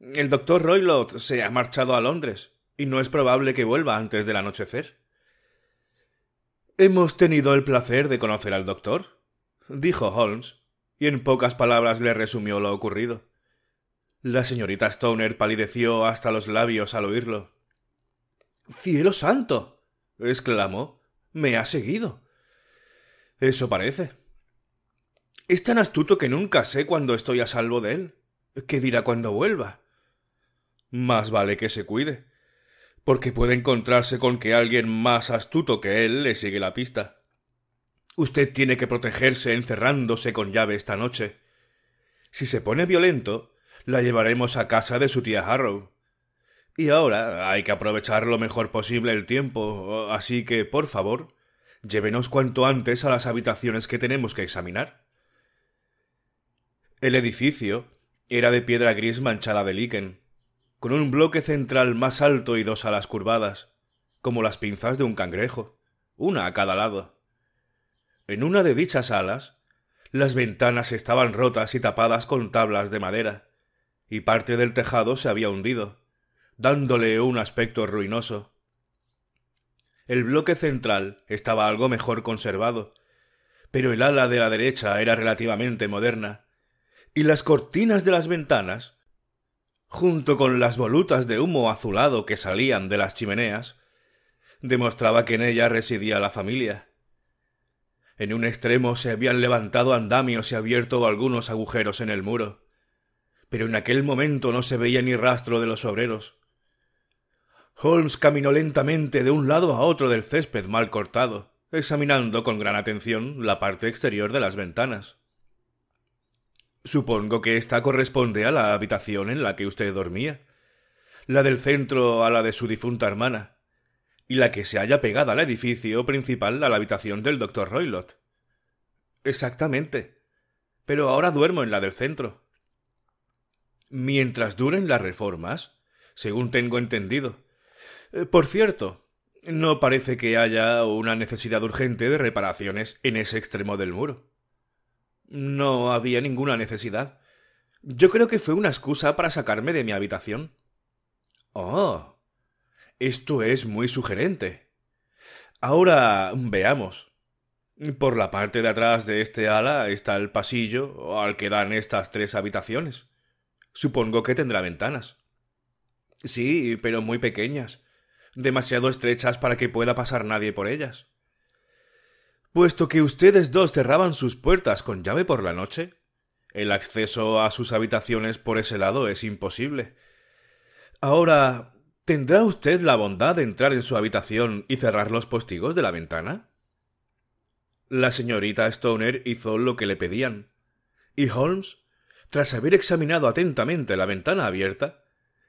El doctor Roylott se ha marchado a Londres, y no es probable que vuelva antes del anochecer. Hemos tenido el placer de conocer al doctor, dijo Holmes, y en pocas palabras le resumió lo ocurrido. La señorita Stoner palideció hasta los labios al oírlo. Cielo santo. exclamó. Me ha seguido. Eso parece. Es tan astuto que nunca sé cuándo estoy a salvo de él. ¿Qué dirá cuando vuelva? Más vale que se cuide, porque puede encontrarse con que alguien más astuto que él le sigue la pista. Usted tiene que protegerse encerrándose con llave esta noche. Si se pone violento, la llevaremos a casa de su tía Harrow. Y ahora hay que aprovechar lo mejor posible el tiempo, así que, por favor, llévenos cuanto antes a las habitaciones que tenemos que examinar. El edificio era de piedra gris manchada de liquen, con un bloque central más alto y dos alas curvadas, como las pinzas de un cangrejo, una a cada lado. En una de dichas alas, las ventanas estaban rotas y tapadas con tablas de madera, y parte del tejado se había hundido, dándole un aspecto ruinoso. El bloque central estaba algo mejor conservado, pero el ala de la derecha era relativamente moderna, y las cortinas de las ventanas, junto con las volutas de humo azulado que salían de las chimeneas, demostraba que en ella residía la familia. En un extremo se habían levantado andamios y abierto algunos agujeros en el muro. Pero en aquel momento no se veía ni rastro de los obreros. Holmes caminó lentamente de un lado a otro del césped mal cortado, examinando con gran atención la parte exterior de las ventanas. Supongo que esta corresponde a la habitación en la que usted dormía, la del centro a la de su difunta hermana y la que se haya pegada al edificio principal a la habitación del doctor Roylott. Exactamente. Pero ahora duermo en la del centro. Mientras duren las reformas, según tengo entendido. Eh, por cierto, no parece que haya una necesidad urgente de reparaciones en ese extremo del muro. No había ninguna necesidad. Yo creo que fue una excusa para sacarme de mi habitación. Oh. Esto es muy sugerente. Ahora veamos. Por la parte de atrás de este ala está el pasillo al que dan estas tres habitaciones. Supongo que tendrá ventanas. Sí, pero muy pequeñas, demasiado estrechas para que pueda pasar nadie por ellas. Puesto que ustedes dos cerraban sus puertas con llave por la noche, el acceso a sus habitaciones por ese lado es imposible. Ahora ¿Tendrá usted la bondad de entrar en su habitación y cerrar los postigos de la ventana? La señorita Stoner hizo lo que le pedían, y Holmes, tras haber examinado atentamente la ventana abierta,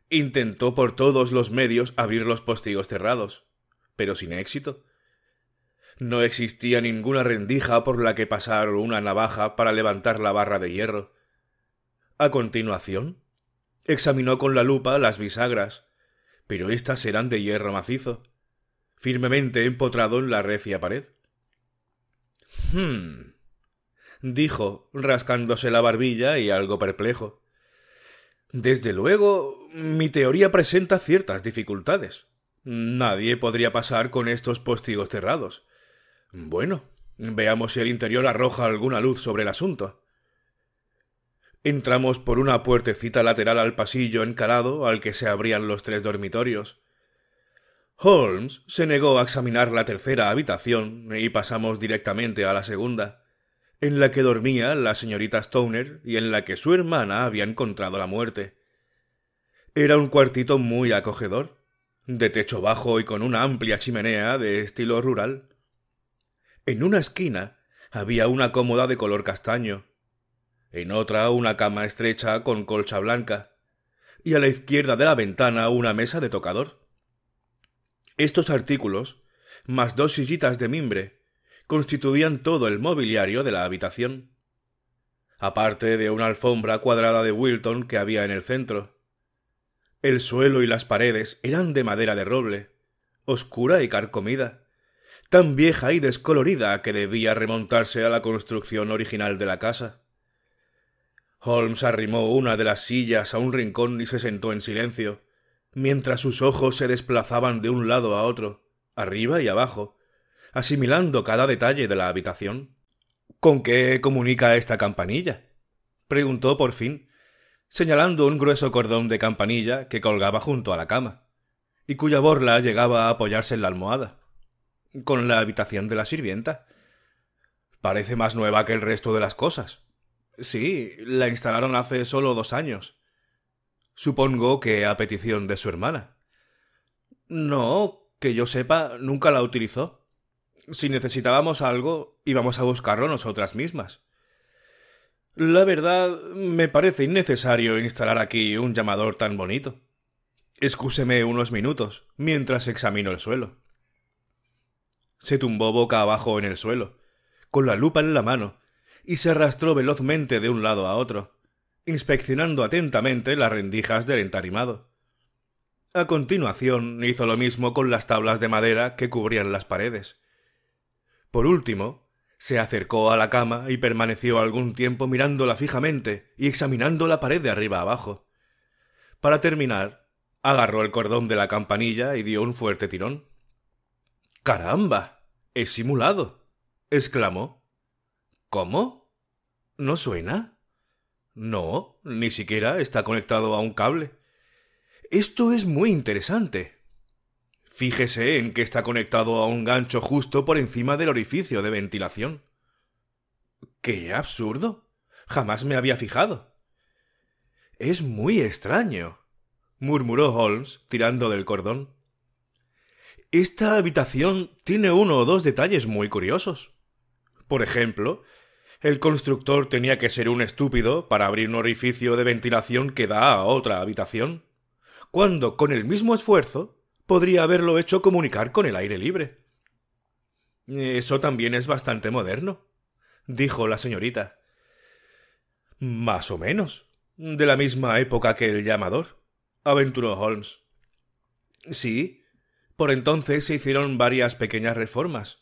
intentó por todos los medios abrir los postigos cerrados, pero sin éxito. No existía ninguna rendija por la que pasar una navaja para levantar la barra de hierro. A continuación, examinó con la lupa las bisagras, pero éstas serán de hierro macizo, firmemente empotrado en la recia pared. Hmm. dijo, rascándose la barbilla y algo perplejo. Desde luego, mi teoría presenta ciertas dificultades. Nadie podría pasar con estos postigos cerrados. Bueno, veamos si el interior arroja alguna luz sobre el asunto. Entramos por una puertecita lateral al pasillo encalado al que se abrían los tres dormitorios. Holmes se negó a examinar la tercera habitación y pasamos directamente a la segunda, en la que dormía la señorita Stoner y en la que su hermana había encontrado la muerte. Era un cuartito muy acogedor, de techo bajo y con una amplia chimenea de estilo rural. En una esquina había una cómoda de color castaño, en otra una cama estrecha con colcha blanca, y a la izquierda de la ventana una mesa de tocador. Estos artículos, más dos sillitas de mimbre, constituían todo el mobiliario de la habitación, aparte de una alfombra cuadrada de Wilton que había en el centro. El suelo y las paredes eran de madera de roble, oscura y carcomida, tan vieja y descolorida que debía remontarse a la construcción original de la casa. Holmes arrimó una de las sillas a un rincón y se sentó en silencio, mientras sus ojos se desplazaban de un lado a otro, arriba y abajo, asimilando cada detalle de la habitación. ¿Con qué comunica esta campanilla? preguntó por fin, señalando un grueso cordón de campanilla que colgaba junto a la cama, y cuya borla llegaba a apoyarse en la almohada. Con la habitación de la sirvienta. Parece más nueva que el resto de las cosas. Sí, la instalaron hace solo dos años. Supongo que a petición de su hermana. No, que yo sepa, nunca la utilizó. Si necesitábamos algo, íbamos a buscarlo nosotras mismas. La verdad, me parece innecesario instalar aquí un llamador tan bonito. Excúseme unos minutos, mientras examino el suelo. Se tumbó boca abajo en el suelo, con la lupa en la mano, y se arrastró velozmente de un lado a otro, inspeccionando atentamente las rendijas del entarimado. A continuación hizo lo mismo con las tablas de madera que cubrían las paredes. Por último, se acercó a la cama y permaneció algún tiempo mirándola fijamente y examinando la pared de arriba abajo. Para terminar, agarró el cordón de la campanilla y dio un fuerte tirón. ¡Caramba! He simulado. exclamó ¿Cómo? ¿No suena? No, ni siquiera está conectado a un cable. Esto es muy interesante. Fíjese en que está conectado a un gancho justo por encima del orificio de ventilación. ¡Qué absurdo! Jamás me había fijado. Es muy extraño, murmuró Holmes, tirando del cordón. Esta habitación tiene uno o dos detalles muy curiosos. Por ejemplo, el constructor tenía que ser un estúpido para abrir un orificio de ventilación que da a otra habitación, cuando con el mismo esfuerzo podría haberlo hecho comunicar con el aire libre. Eso también es bastante moderno, dijo la señorita. Más o menos, de la misma época que el llamador, aventuró Holmes. Sí, por entonces se hicieron varias pequeñas reformas,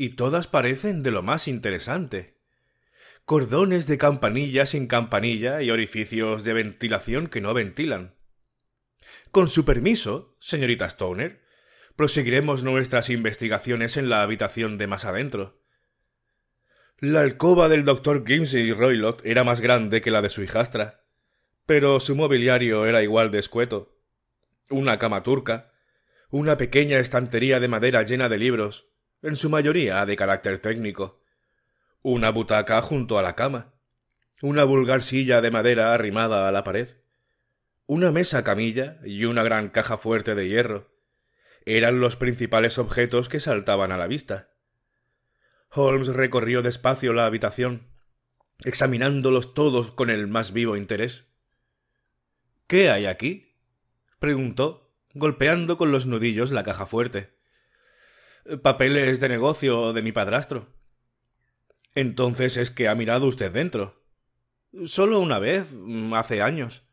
y todas parecen de lo más interesante. Cordones de campanilla sin campanilla y orificios de ventilación que no ventilan. Con su permiso, señorita Stoner, proseguiremos nuestras investigaciones en la habitación de más adentro. La alcoba del doctor Gimsey Roylott era más grande que la de su hijastra, pero su mobiliario era igual de escueto. Una cama turca, una pequeña estantería de madera llena de libros, en su mayoría de carácter técnico. Una butaca junto a la cama, una vulgar silla de madera arrimada a la pared, una mesa camilla y una gran caja fuerte de hierro. Eran los principales objetos que saltaban a la vista. Holmes recorrió despacio la habitación, examinándolos todos con el más vivo interés. ¿Qué hay aquí? preguntó, golpeando con los nudillos la caja fuerte papeles de negocio de mi padrastro. Entonces es que ha mirado usted dentro. Solo una vez, mm, hace años.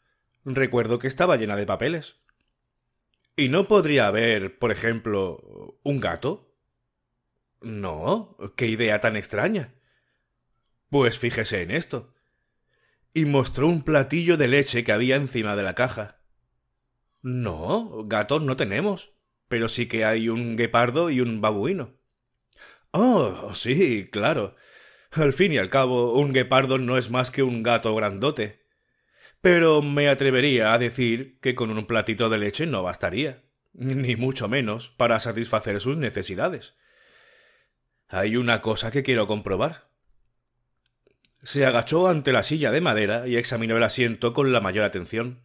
Recuerdo que estaba llena de papeles. ¿Y no podría haber, por ejemplo, un gato? No, qué idea tan extraña. Pues fíjese en esto. Y mostró un platillo de leche que había encima de la caja. No, gatos no tenemos pero sí que hay un guepardo y un babuino. Oh, sí, claro. Al fin y al cabo, un guepardo no es más que un gato grandote. Pero me atrevería a decir que con un platito de leche no bastaría, ni mucho menos para satisfacer sus necesidades. Hay una cosa que quiero comprobar. Se agachó ante la silla de madera y examinó el asiento con la mayor atención.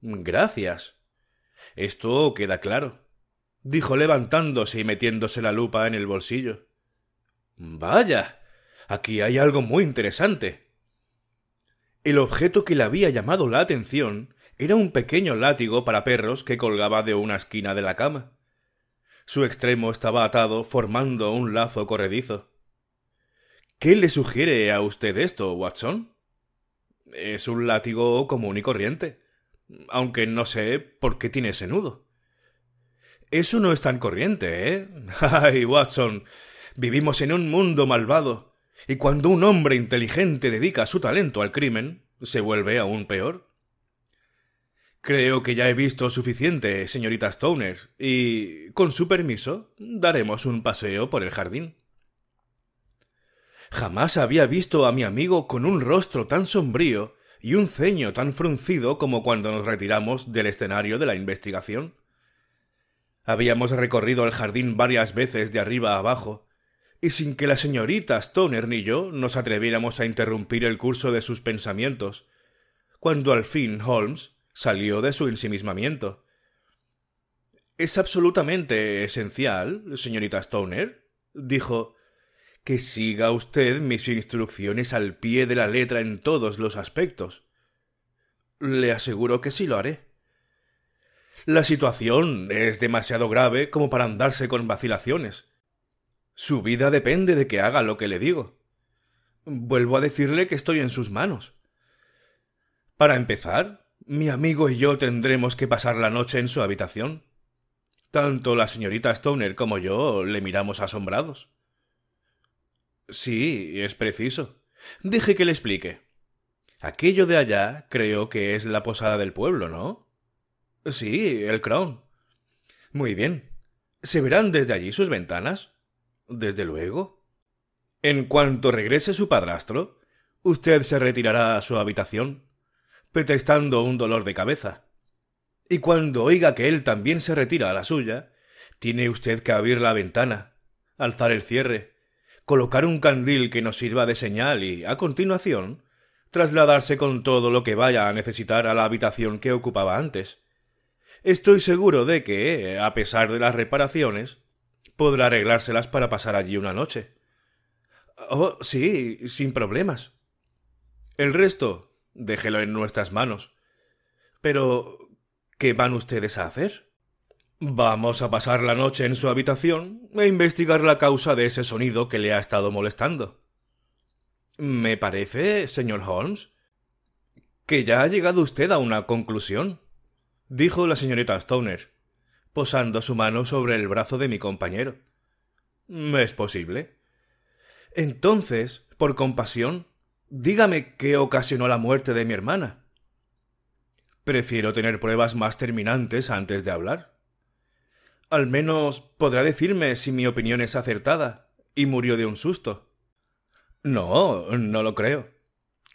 Gracias, esto queda claro, dijo levantándose y metiéndose la lupa en el bolsillo. Vaya. Aquí hay algo muy interesante. El objeto que le había llamado la atención era un pequeño látigo para perros que colgaba de una esquina de la cama. Su extremo estaba atado formando un lazo corredizo. ¿Qué le sugiere a usted esto, Watson? Es un látigo común y corriente, aunque no sé por qué tiene ese nudo. Eso no es tan corriente, ¿eh? Ay, Watson, vivimos en un mundo malvado, y cuando un hombre inteligente dedica su talento al crimen, se vuelve aún peor. Creo que ya he visto suficiente, señorita Stoner, y, con su permiso, daremos un paseo por el jardín. Jamás había visto a mi amigo con un rostro tan sombrío y un ceño tan fruncido como cuando nos retiramos del escenario de la investigación. Habíamos recorrido el jardín varias veces de arriba a abajo, y sin que la señorita Stoner ni yo nos atreviéramos a interrumpir el curso de sus pensamientos, cuando al fin Holmes salió de su ensimismamiento. Es absolutamente esencial, señorita Stoner, dijo, que siga usted mis instrucciones al pie de la letra en todos los aspectos. Le aseguro que sí lo haré. La situación es demasiado grave como para andarse con vacilaciones. Su vida depende de que haga lo que le digo. Vuelvo a decirle que estoy en sus manos. Para empezar, mi amigo y yo tendremos que pasar la noche en su habitación. Tanto la señorita Stoner como yo le miramos asombrados. Sí, es preciso. Deje que le explique. Aquello de allá creo que es la posada del pueblo, ¿no? Sí, el Crown. Muy bien. ¿Se verán desde allí sus ventanas? Desde luego. En cuanto regrese su padrastro, usted se retirará a su habitación, pretextando un dolor de cabeza. Y cuando oiga que él también se retira a la suya, tiene usted que abrir la ventana, alzar el cierre, colocar un candil que nos sirva de señal y, a continuación, trasladarse con todo lo que vaya a necesitar a la habitación que ocupaba antes. Estoy seguro de que, a pesar de las reparaciones, podrá arreglárselas para pasar allí una noche. Oh, sí, sin problemas. El resto, déjelo en nuestras manos. Pero, ¿qué van ustedes a hacer? Vamos a pasar la noche en su habitación e investigar la causa de ese sonido que le ha estado molestando. Me parece, señor Holmes, que ya ha llegado usted a una conclusión, dijo la señorita Stoner, posando su mano sobre el brazo de mi compañero. Es posible. Entonces, por compasión, dígame qué ocasionó la muerte de mi hermana. Prefiero tener pruebas más terminantes antes de hablar. Al menos podrá decirme si mi opinión es acertada. Y murió de un susto. No, no lo creo.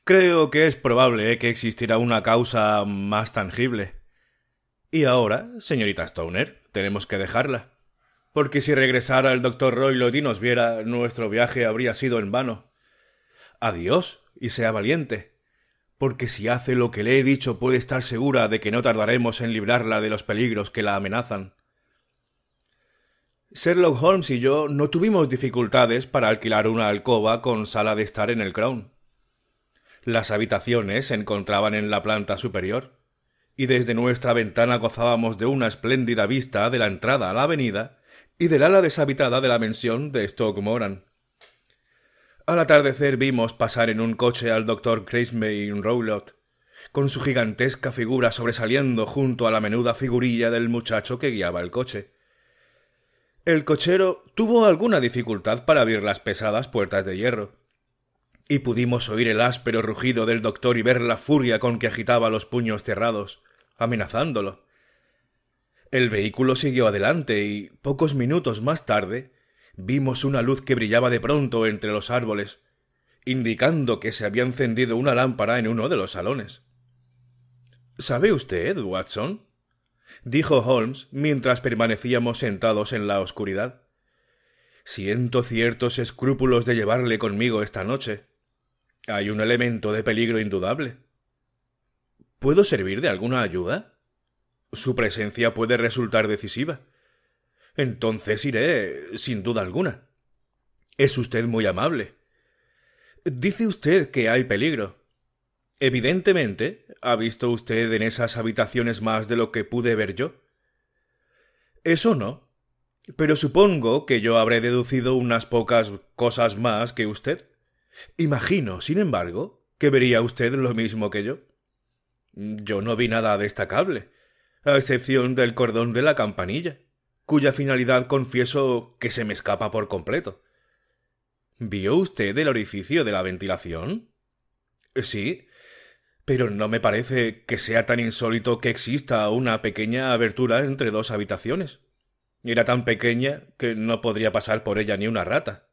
Creo que es probable que existirá una causa más tangible. Y ahora, señorita Stoner, tenemos que dejarla. Porque si regresara el doctor Roylott y nos viera, nuestro viaje habría sido en vano. Adiós, y sea valiente. Porque si hace lo que le he dicho puede estar segura de que no tardaremos en librarla de los peligros que la amenazan. Sherlock Holmes y yo no tuvimos dificultades para alquilar una alcoba con sala de estar en el Crown. Las habitaciones se encontraban en la planta superior, y desde nuestra ventana gozábamos de una espléndida vista de la entrada a la avenida y del ala deshabitada de la mansión de Stoke Moran. Al atardecer vimos pasar en un coche al doctor Crismay Rowlot, con su gigantesca figura sobresaliendo junto a la menuda figurilla del muchacho que guiaba el coche. El cochero tuvo alguna dificultad para abrir las pesadas puertas de hierro, y pudimos oír el áspero rugido del doctor y ver la furia con que agitaba los puños cerrados, amenazándolo. El vehículo siguió adelante y, pocos minutos más tarde, vimos una luz que brillaba de pronto entre los árboles, indicando que se había encendido una lámpara en uno de los salones. ¿Sabe usted, Watson? dijo Holmes mientras permanecíamos sentados en la oscuridad. Siento ciertos escrúpulos de llevarle conmigo esta noche. Hay un elemento de peligro indudable. ¿Puedo servir de alguna ayuda? Su presencia puede resultar decisiva. Entonces iré, sin duda alguna. Es usted muy amable. Dice usted que hay peligro. Evidentemente, ¿ha visto usted en esas habitaciones más de lo que pude ver yo? Eso no. Pero supongo que yo habré deducido unas pocas cosas más que usted. Imagino, sin embargo, que vería usted lo mismo que yo. Yo no vi nada destacable, a excepción del cordón de la campanilla, cuya finalidad confieso que se me escapa por completo. ¿Vio usted el orificio de la ventilación? Sí, pero no me parece que sea tan insólito que exista una pequeña abertura entre dos habitaciones. Era tan pequeña que no podría pasar por ella ni una rata.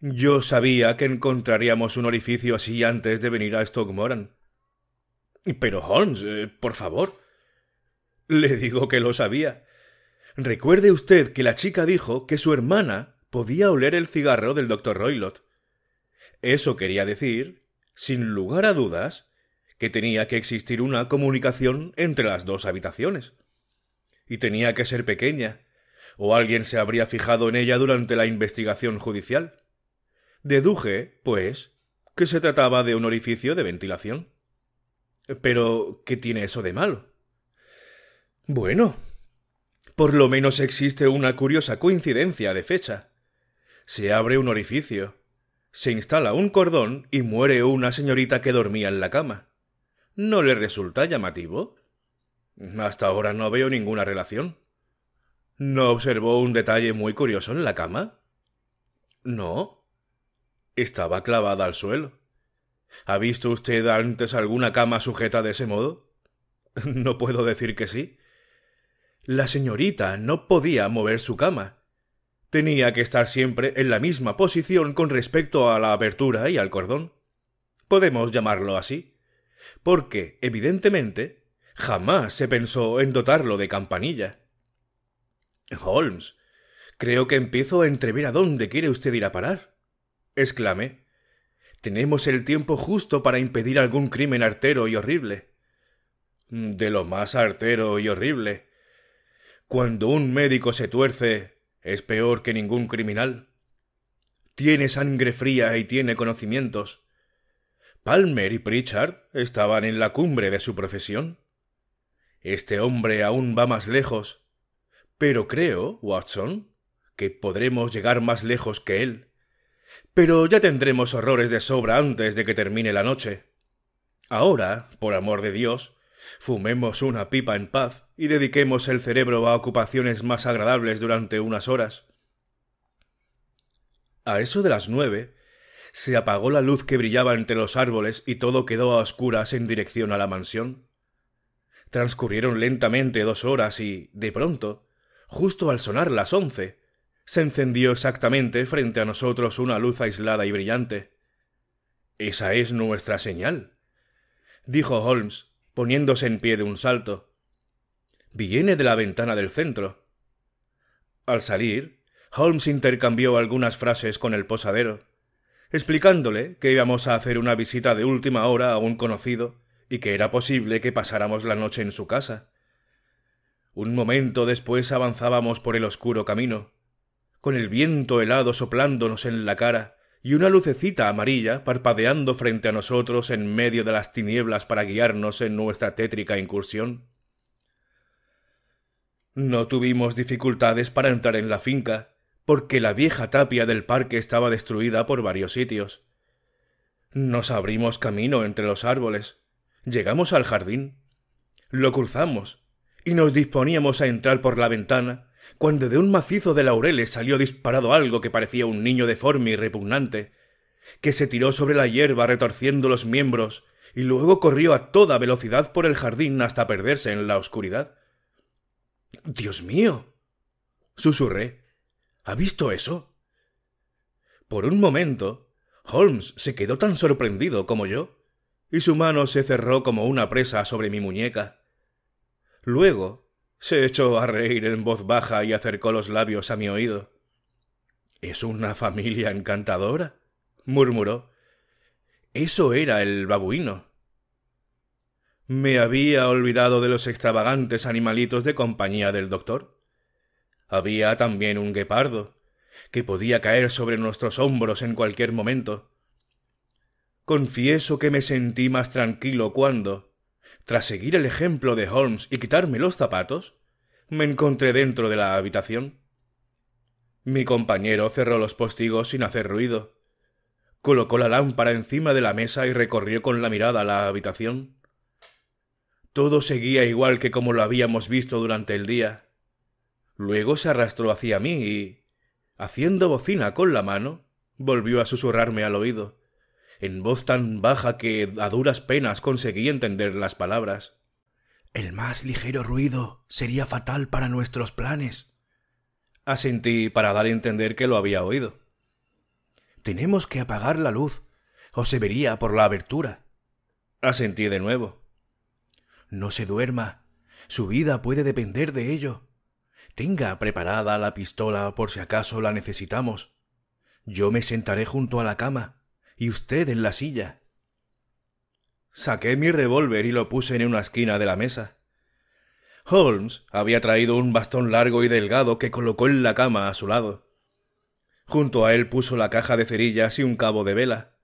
Yo sabía que encontraríamos un orificio así antes de venir a Stockmoran. Pero Holmes, eh, por favor. Le digo que lo sabía. Recuerde usted que la chica dijo que su hermana podía oler el cigarro del doctor Roylott. Eso quería decir sin lugar a dudas, que tenía que existir una comunicación entre las dos habitaciones. Y tenía que ser pequeña, o alguien se habría fijado en ella durante la investigación judicial. Deduje, pues, que se trataba de un orificio de ventilación. Pero, ¿qué tiene eso de malo? Bueno, por lo menos existe una curiosa coincidencia de fecha. Se abre un orificio, se instala un cordón y muere una señorita que dormía en la cama. ¿No le resulta llamativo? Hasta ahora no veo ninguna relación. ¿No observó un detalle muy curioso en la cama? No. Estaba clavada al suelo. ¿Ha visto usted antes alguna cama sujeta de ese modo? No puedo decir que sí. La señorita no podía mover su cama, tenía que estar siempre en la misma posición con respecto a la abertura y al cordón. Podemos llamarlo así, porque, evidentemente, jamás se pensó en dotarlo de campanilla. Holmes, creo que empiezo a entrever a dónde quiere usted ir a parar, exclamé. Tenemos el tiempo justo para impedir algún crimen artero y horrible. De lo más artero y horrible. Cuando un médico se tuerce, ¿Es peor que ningún criminal? Tiene sangre fría y tiene conocimientos. Palmer y Pritchard estaban en la cumbre de su profesión. Este hombre aún va más lejos. Pero creo, Watson, que podremos llegar más lejos que él. Pero ya tendremos horrores de sobra antes de que termine la noche. Ahora, por amor de Dios, Fumemos una pipa en paz y dediquemos el cerebro a ocupaciones más agradables durante unas horas. A eso de las nueve, se apagó la luz que brillaba entre los árboles y todo quedó a oscuras en dirección a la mansión. Transcurrieron lentamente dos horas y, de pronto, justo al sonar las once, se encendió exactamente frente a nosotros una luz aislada y brillante. Esa es nuestra señal, dijo Holmes, poniéndose en pie de un salto. Viene de la ventana del centro. Al salir, Holmes intercambió algunas frases con el posadero, explicándole que íbamos a hacer una visita de última hora a un conocido y que era posible que pasáramos la noche en su casa. Un momento después avanzábamos por el oscuro camino, con el viento helado soplándonos en la cara y una lucecita amarilla parpadeando frente a nosotros en medio de las tinieblas para guiarnos en nuestra tétrica incursión. No tuvimos dificultades para entrar en la finca, porque la vieja tapia del parque estaba destruida por varios sitios. Nos abrimos camino entre los árboles. Llegamos al jardín. Lo cruzamos y nos disponíamos a entrar por la ventana cuando de un macizo de laureles salió disparado algo que parecía un niño deforme y repugnante, que se tiró sobre la hierba retorciendo los miembros y luego corrió a toda velocidad por el jardín hasta perderse en la oscuridad. Dios mío. susurré. ¿Ha visto eso? Por un momento, Holmes se quedó tan sorprendido como yo, y su mano se cerró como una presa sobre mi muñeca. Luego, se echó a reír en voz baja y acercó los labios a mi oído. Es una familia encantadora, murmuró. Eso era el babuino. Me había olvidado de los extravagantes animalitos de compañía del doctor. Había también un guepardo, que podía caer sobre nuestros hombros en cualquier momento. Confieso que me sentí más tranquilo cuando, tras seguir el ejemplo de Holmes y quitarme los zapatos, me encontré dentro de la habitación. Mi compañero cerró los postigos sin hacer ruido. Colocó la lámpara encima de la mesa y recorrió con la mirada la habitación. Todo seguía igual que como lo habíamos visto durante el día. Luego se arrastró hacia mí y, haciendo bocina con la mano, volvió a susurrarme al oído en voz tan baja que a duras penas conseguí entender las palabras. El más ligero ruido sería fatal para nuestros planes. Asentí para dar a entender que lo había oído. Tenemos que apagar la luz, o se vería por la abertura. Asentí de nuevo. No se duerma. Su vida puede depender de ello. Tenga preparada la pistola por si acaso la necesitamos. Yo me sentaré junto a la cama y usted en la silla. Saqué mi revólver y lo puse en una esquina de la mesa. Holmes había traído un bastón largo y delgado que colocó en la cama a su lado. Junto a él puso la caja de cerillas y un cabo de vela.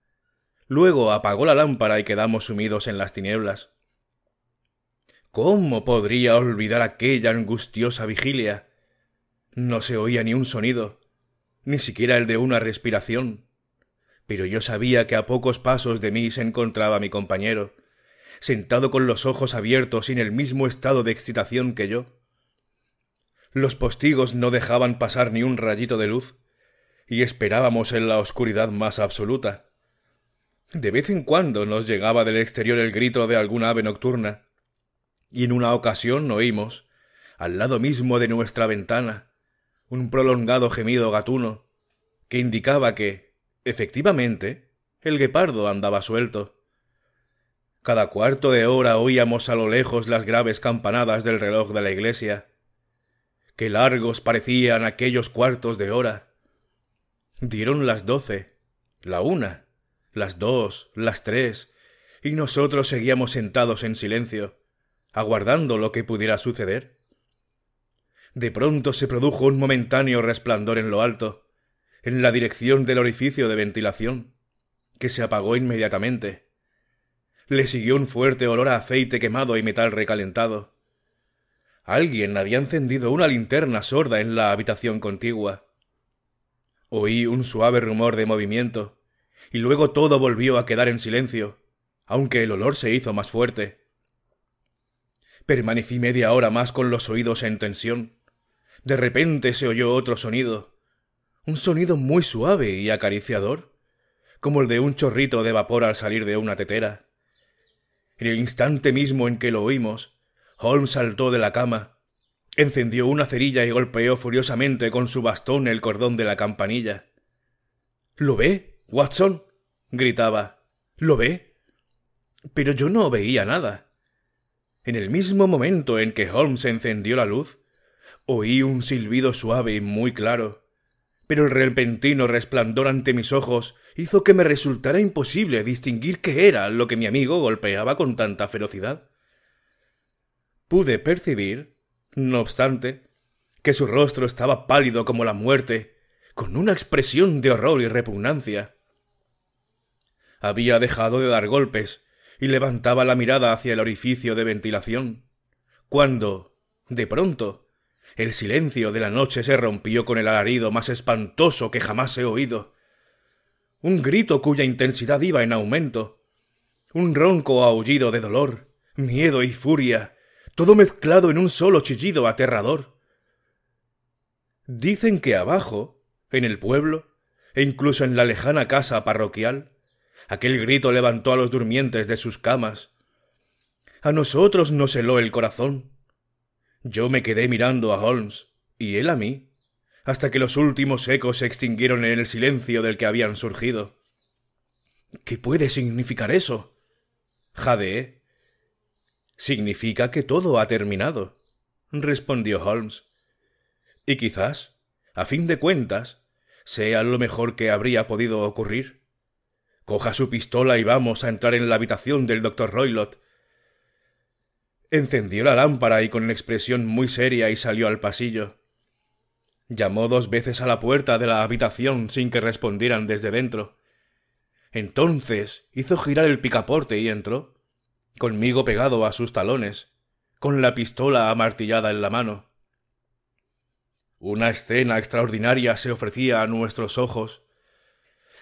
Luego apagó la lámpara y quedamos sumidos en las tinieblas. ¿Cómo podría olvidar aquella angustiosa vigilia? No se oía ni un sonido, ni siquiera el de una respiración pero yo sabía que a pocos pasos de mí se encontraba mi compañero, sentado con los ojos abiertos y en el mismo estado de excitación que yo. Los postigos no dejaban pasar ni un rayito de luz, y esperábamos en la oscuridad más absoluta. De vez en cuando nos llegaba del exterior el grito de alguna ave nocturna, y en una ocasión oímos, al lado mismo de nuestra ventana, un prolongado gemido gatuno, que indicaba que, Efectivamente, el guepardo andaba suelto. Cada cuarto de hora oíamos a lo lejos las graves campanadas del reloj de la iglesia. Qué largos parecían aquellos cuartos de hora. Dieron las doce, la una, las dos, las tres, y nosotros seguíamos sentados en silencio, aguardando lo que pudiera suceder. De pronto se produjo un momentáneo resplandor en lo alto en la dirección del orificio de ventilación, que se apagó inmediatamente. Le siguió un fuerte olor a aceite quemado y metal recalentado. Alguien había encendido una linterna sorda en la habitación contigua. Oí un suave rumor de movimiento, y luego todo volvió a quedar en silencio, aunque el olor se hizo más fuerte. Permanecí media hora más con los oídos en tensión. De repente se oyó otro sonido, un sonido muy suave y acariciador, como el de un chorrito de vapor al salir de una tetera. En el instante mismo en que lo oímos, Holmes saltó de la cama, encendió una cerilla y golpeó furiosamente con su bastón el cordón de la campanilla. ¿Lo ve, Watson? gritaba. ¿Lo ve? Pero yo no veía nada. En el mismo momento en que Holmes encendió la luz, oí un silbido suave y muy claro pero el repentino resplandor ante mis ojos hizo que me resultara imposible distinguir qué era lo que mi amigo golpeaba con tanta ferocidad. Pude percibir, no obstante, que su rostro estaba pálido como la muerte, con una expresión de horror y repugnancia. Había dejado de dar golpes y levantaba la mirada hacia el orificio de ventilación, cuando, de pronto, el silencio de la noche se rompió con el alarido más espantoso que jamás he oído. Un grito cuya intensidad iba en aumento. Un ronco aullido de dolor, miedo y furia, todo mezclado en un solo chillido aterrador. Dicen que abajo, en el pueblo, e incluso en la lejana casa parroquial, aquel grito levantó a los durmientes de sus camas. A nosotros nos heló el corazón. Yo me quedé mirando a Holmes, y él a mí, hasta que los últimos ecos se extinguieron en el silencio del que habían surgido. ¿Qué puede significar eso? Jadeé. Significa que todo ha terminado, respondió Holmes. Y quizás, a fin de cuentas, sea lo mejor que habría podido ocurrir. Coja su pistola y vamos a entrar en la habitación del doctor Roylott Encendió la lámpara y con expresión muy seria y salió al pasillo. Llamó dos veces a la puerta de la habitación sin que respondieran desde dentro. Entonces hizo girar el picaporte y entró, conmigo pegado a sus talones, con la pistola amartillada en la mano. Una escena extraordinaria se ofrecía a nuestros ojos.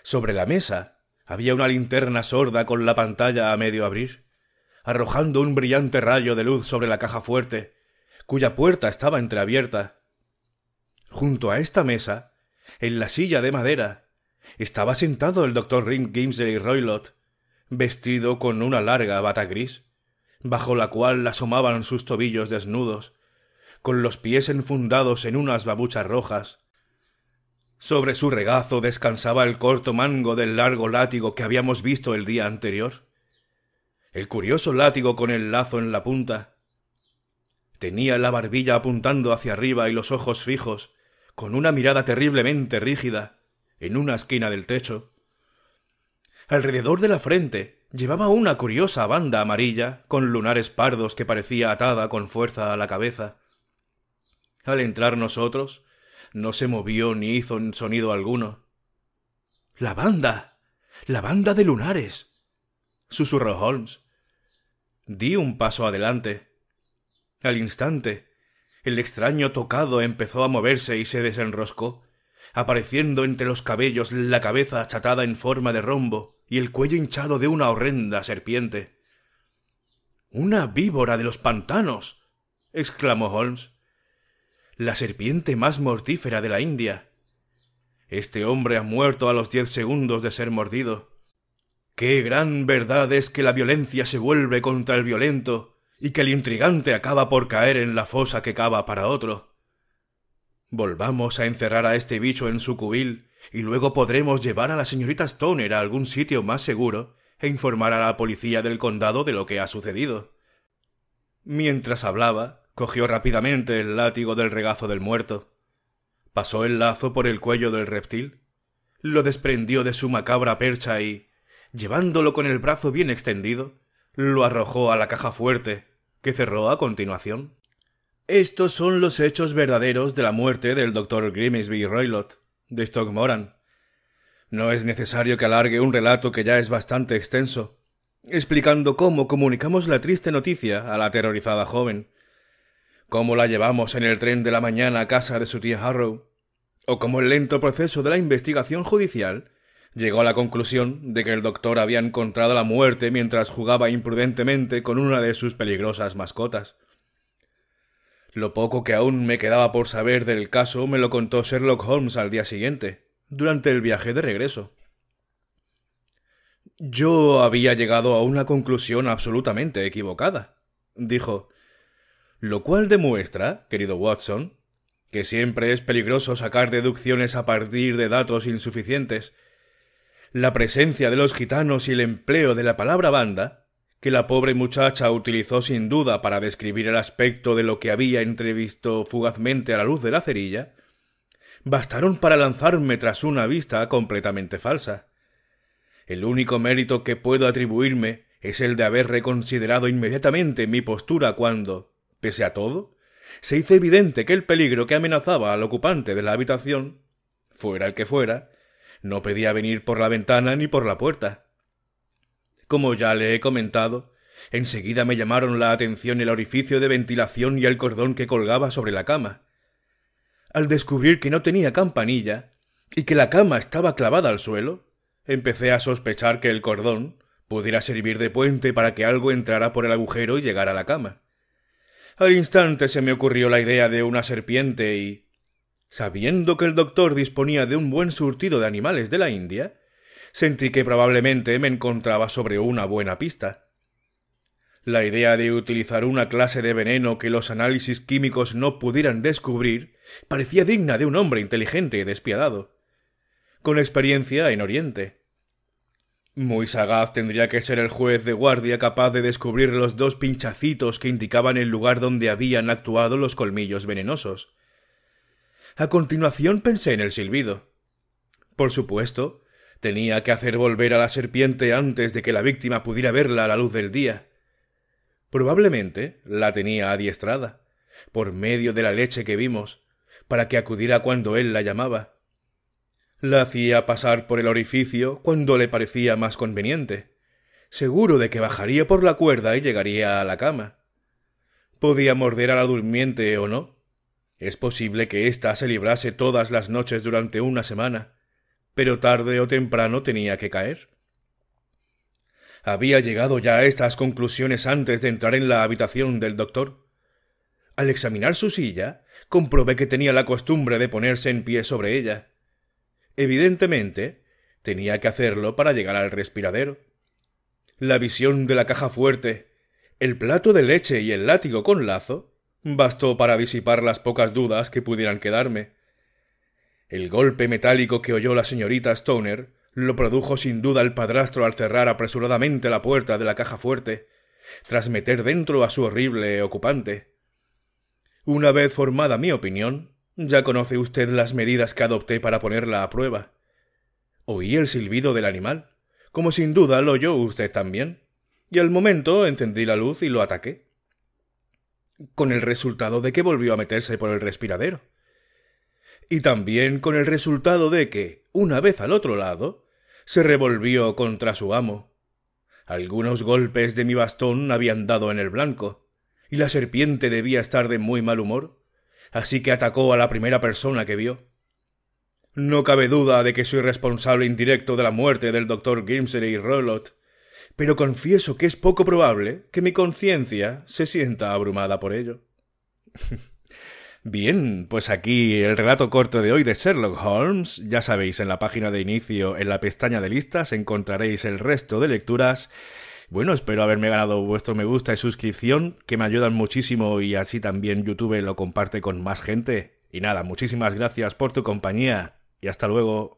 Sobre la mesa había una linterna sorda con la pantalla a medio abrir arrojando un brillante rayo de luz sobre la caja fuerte, cuya puerta estaba entreabierta. Junto a esta mesa, en la silla de madera, estaba sentado el doctor Ring Gimsley Roylott, vestido con una larga bata gris, bajo la cual asomaban sus tobillos desnudos, con los pies enfundados en unas babuchas rojas. Sobre su regazo descansaba el corto mango del largo látigo que habíamos visto el día anterior el curioso látigo con el lazo en la punta. Tenía la barbilla apuntando hacia arriba y los ojos fijos, con una mirada terriblemente rígida, en una esquina del techo. Alrededor de la frente llevaba una curiosa banda amarilla con lunares pardos que parecía atada con fuerza a la cabeza. Al entrar nosotros, no se movió ni hizo sonido alguno. La banda. La banda de lunares. susurró Holmes. Di un paso adelante. Al instante, el extraño tocado empezó a moverse y se desenroscó, apareciendo entre los cabellos la cabeza achatada en forma de rombo y el cuello hinchado de una horrenda serpiente. Una víbora de los pantanos. exclamó Holmes. La serpiente más mortífera de la India. Este hombre ha muerto a los diez segundos de ser mordido. Qué gran verdad es que la violencia se vuelve contra el violento y que el intrigante acaba por caer en la fosa que cava para otro. Volvamos a encerrar a este bicho en su cubil y luego podremos llevar a la señorita Stoner a algún sitio más seguro e informar a la policía del condado de lo que ha sucedido. Mientras hablaba, cogió rápidamente el látigo del regazo del muerto. Pasó el lazo por el cuello del reptil, lo desprendió de su macabra percha y, llevándolo con el brazo bien extendido, lo arrojó a la caja fuerte, que cerró a continuación. Estos son los hechos verdaderos de la muerte del doctor Grimesby Roylott, de Stockmoran. No es necesario que alargue un relato que ya es bastante extenso, explicando cómo comunicamos la triste noticia a la aterrorizada joven, cómo la llevamos en el tren de la mañana a casa de su tía Harrow, o cómo el lento proceso de la investigación judicial llegó a la conclusión de que el doctor había encontrado la muerte mientras jugaba imprudentemente con una de sus peligrosas mascotas. Lo poco que aún me quedaba por saber del caso me lo contó Sherlock Holmes al día siguiente, durante el viaje de regreso. Yo había llegado a una conclusión absolutamente equivocada, dijo, lo cual demuestra, querido Watson, que siempre es peligroso sacar deducciones a partir de datos insuficientes, la presencia de los gitanos y el empleo de la palabra banda, que la pobre muchacha utilizó sin duda para describir el aspecto de lo que había entrevisto fugazmente a la luz de la cerilla, bastaron para lanzarme tras una vista completamente falsa. El único mérito que puedo atribuirme es el de haber reconsiderado inmediatamente mi postura cuando, pese a todo, se hizo evidente que el peligro que amenazaba al ocupante de la habitación, fuera el que fuera, no pedía venir por la ventana ni por la puerta. Como ya le he comentado, enseguida me llamaron la atención el orificio de ventilación y el cordón que colgaba sobre la cama. Al descubrir que no tenía campanilla y que la cama estaba clavada al suelo, empecé a sospechar que el cordón pudiera servir de puente para que algo entrara por el agujero y llegara a la cama. Al instante se me ocurrió la idea de una serpiente y, Sabiendo que el doctor disponía de un buen surtido de animales de la India, sentí que probablemente me encontraba sobre una buena pista. La idea de utilizar una clase de veneno que los análisis químicos no pudieran descubrir parecía digna de un hombre inteligente y despiadado, con experiencia en Oriente. Muy sagaz tendría que ser el juez de guardia capaz de descubrir los dos pinchacitos que indicaban el lugar donde habían actuado los colmillos venenosos. A continuación pensé en el silbido. Por supuesto, tenía que hacer volver a la serpiente antes de que la víctima pudiera verla a la luz del día. Probablemente la tenía adiestrada, por medio de la leche que vimos, para que acudiera cuando él la llamaba. La hacía pasar por el orificio cuando le parecía más conveniente, seguro de que bajaría por la cuerda y llegaría a la cama. Podía morder a la durmiente o no, es posible que ésta se librase todas las noches durante una semana, pero tarde o temprano tenía que caer. Había llegado ya a estas conclusiones antes de entrar en la habitación del doctor. Al examinar su silla, comprobé que tenía la costumbre de ponerse en pie sobre ella. Evidentemente, tenía que hacerlo para llegar al respiradero. La visión de la caja fuerte, el plato de leche y el látigo con lazo Bastó para disipar las pocas dudas que pudieran quedarme. El golpe metálico que oyó la señorita Stoner lo produjo sin duda el padrastro al cerrar apresuradamente la puerta de la caja fuerte, tras meter dentro a su horrible ocupante. Una vez formada mi opinión, ya conoce usted las medidas que adopté para ponerla a prueba. Oí el silbido del animal, como sin duda lo oyó usted también, y al momento encendí la luz y lo ataqué con el resultado de que volvió a meterse por el respiradero. Y también con el resultado de que, una vez al otro lado, se revolvió contra su amo. Algunos golpes de mi bastón habían dado en el blanco, y la serpiente debía estar de muy mal humor, así que atacó a la primera persona que vio. No cabe duda de que soy responsable indirecto de la muerte del doctor Grimsley y Rolot, pero confieso que es poco probable que mi conciencia se sienta abrumada por ello. Bien, pues aquí el relato corto de hoy de Sherlock Holmes. Ya sabéis, en la página de inicio, en la pestaña de listas, encontraréis el resto de lecturas. Bueno, espero haberme ganado vuestro me gusta y suscripción, que me ayudan muchísimo y así también YouTube lo comparte con más gente. Y nada, muchísimas gracias por tu compañía y hasta luego.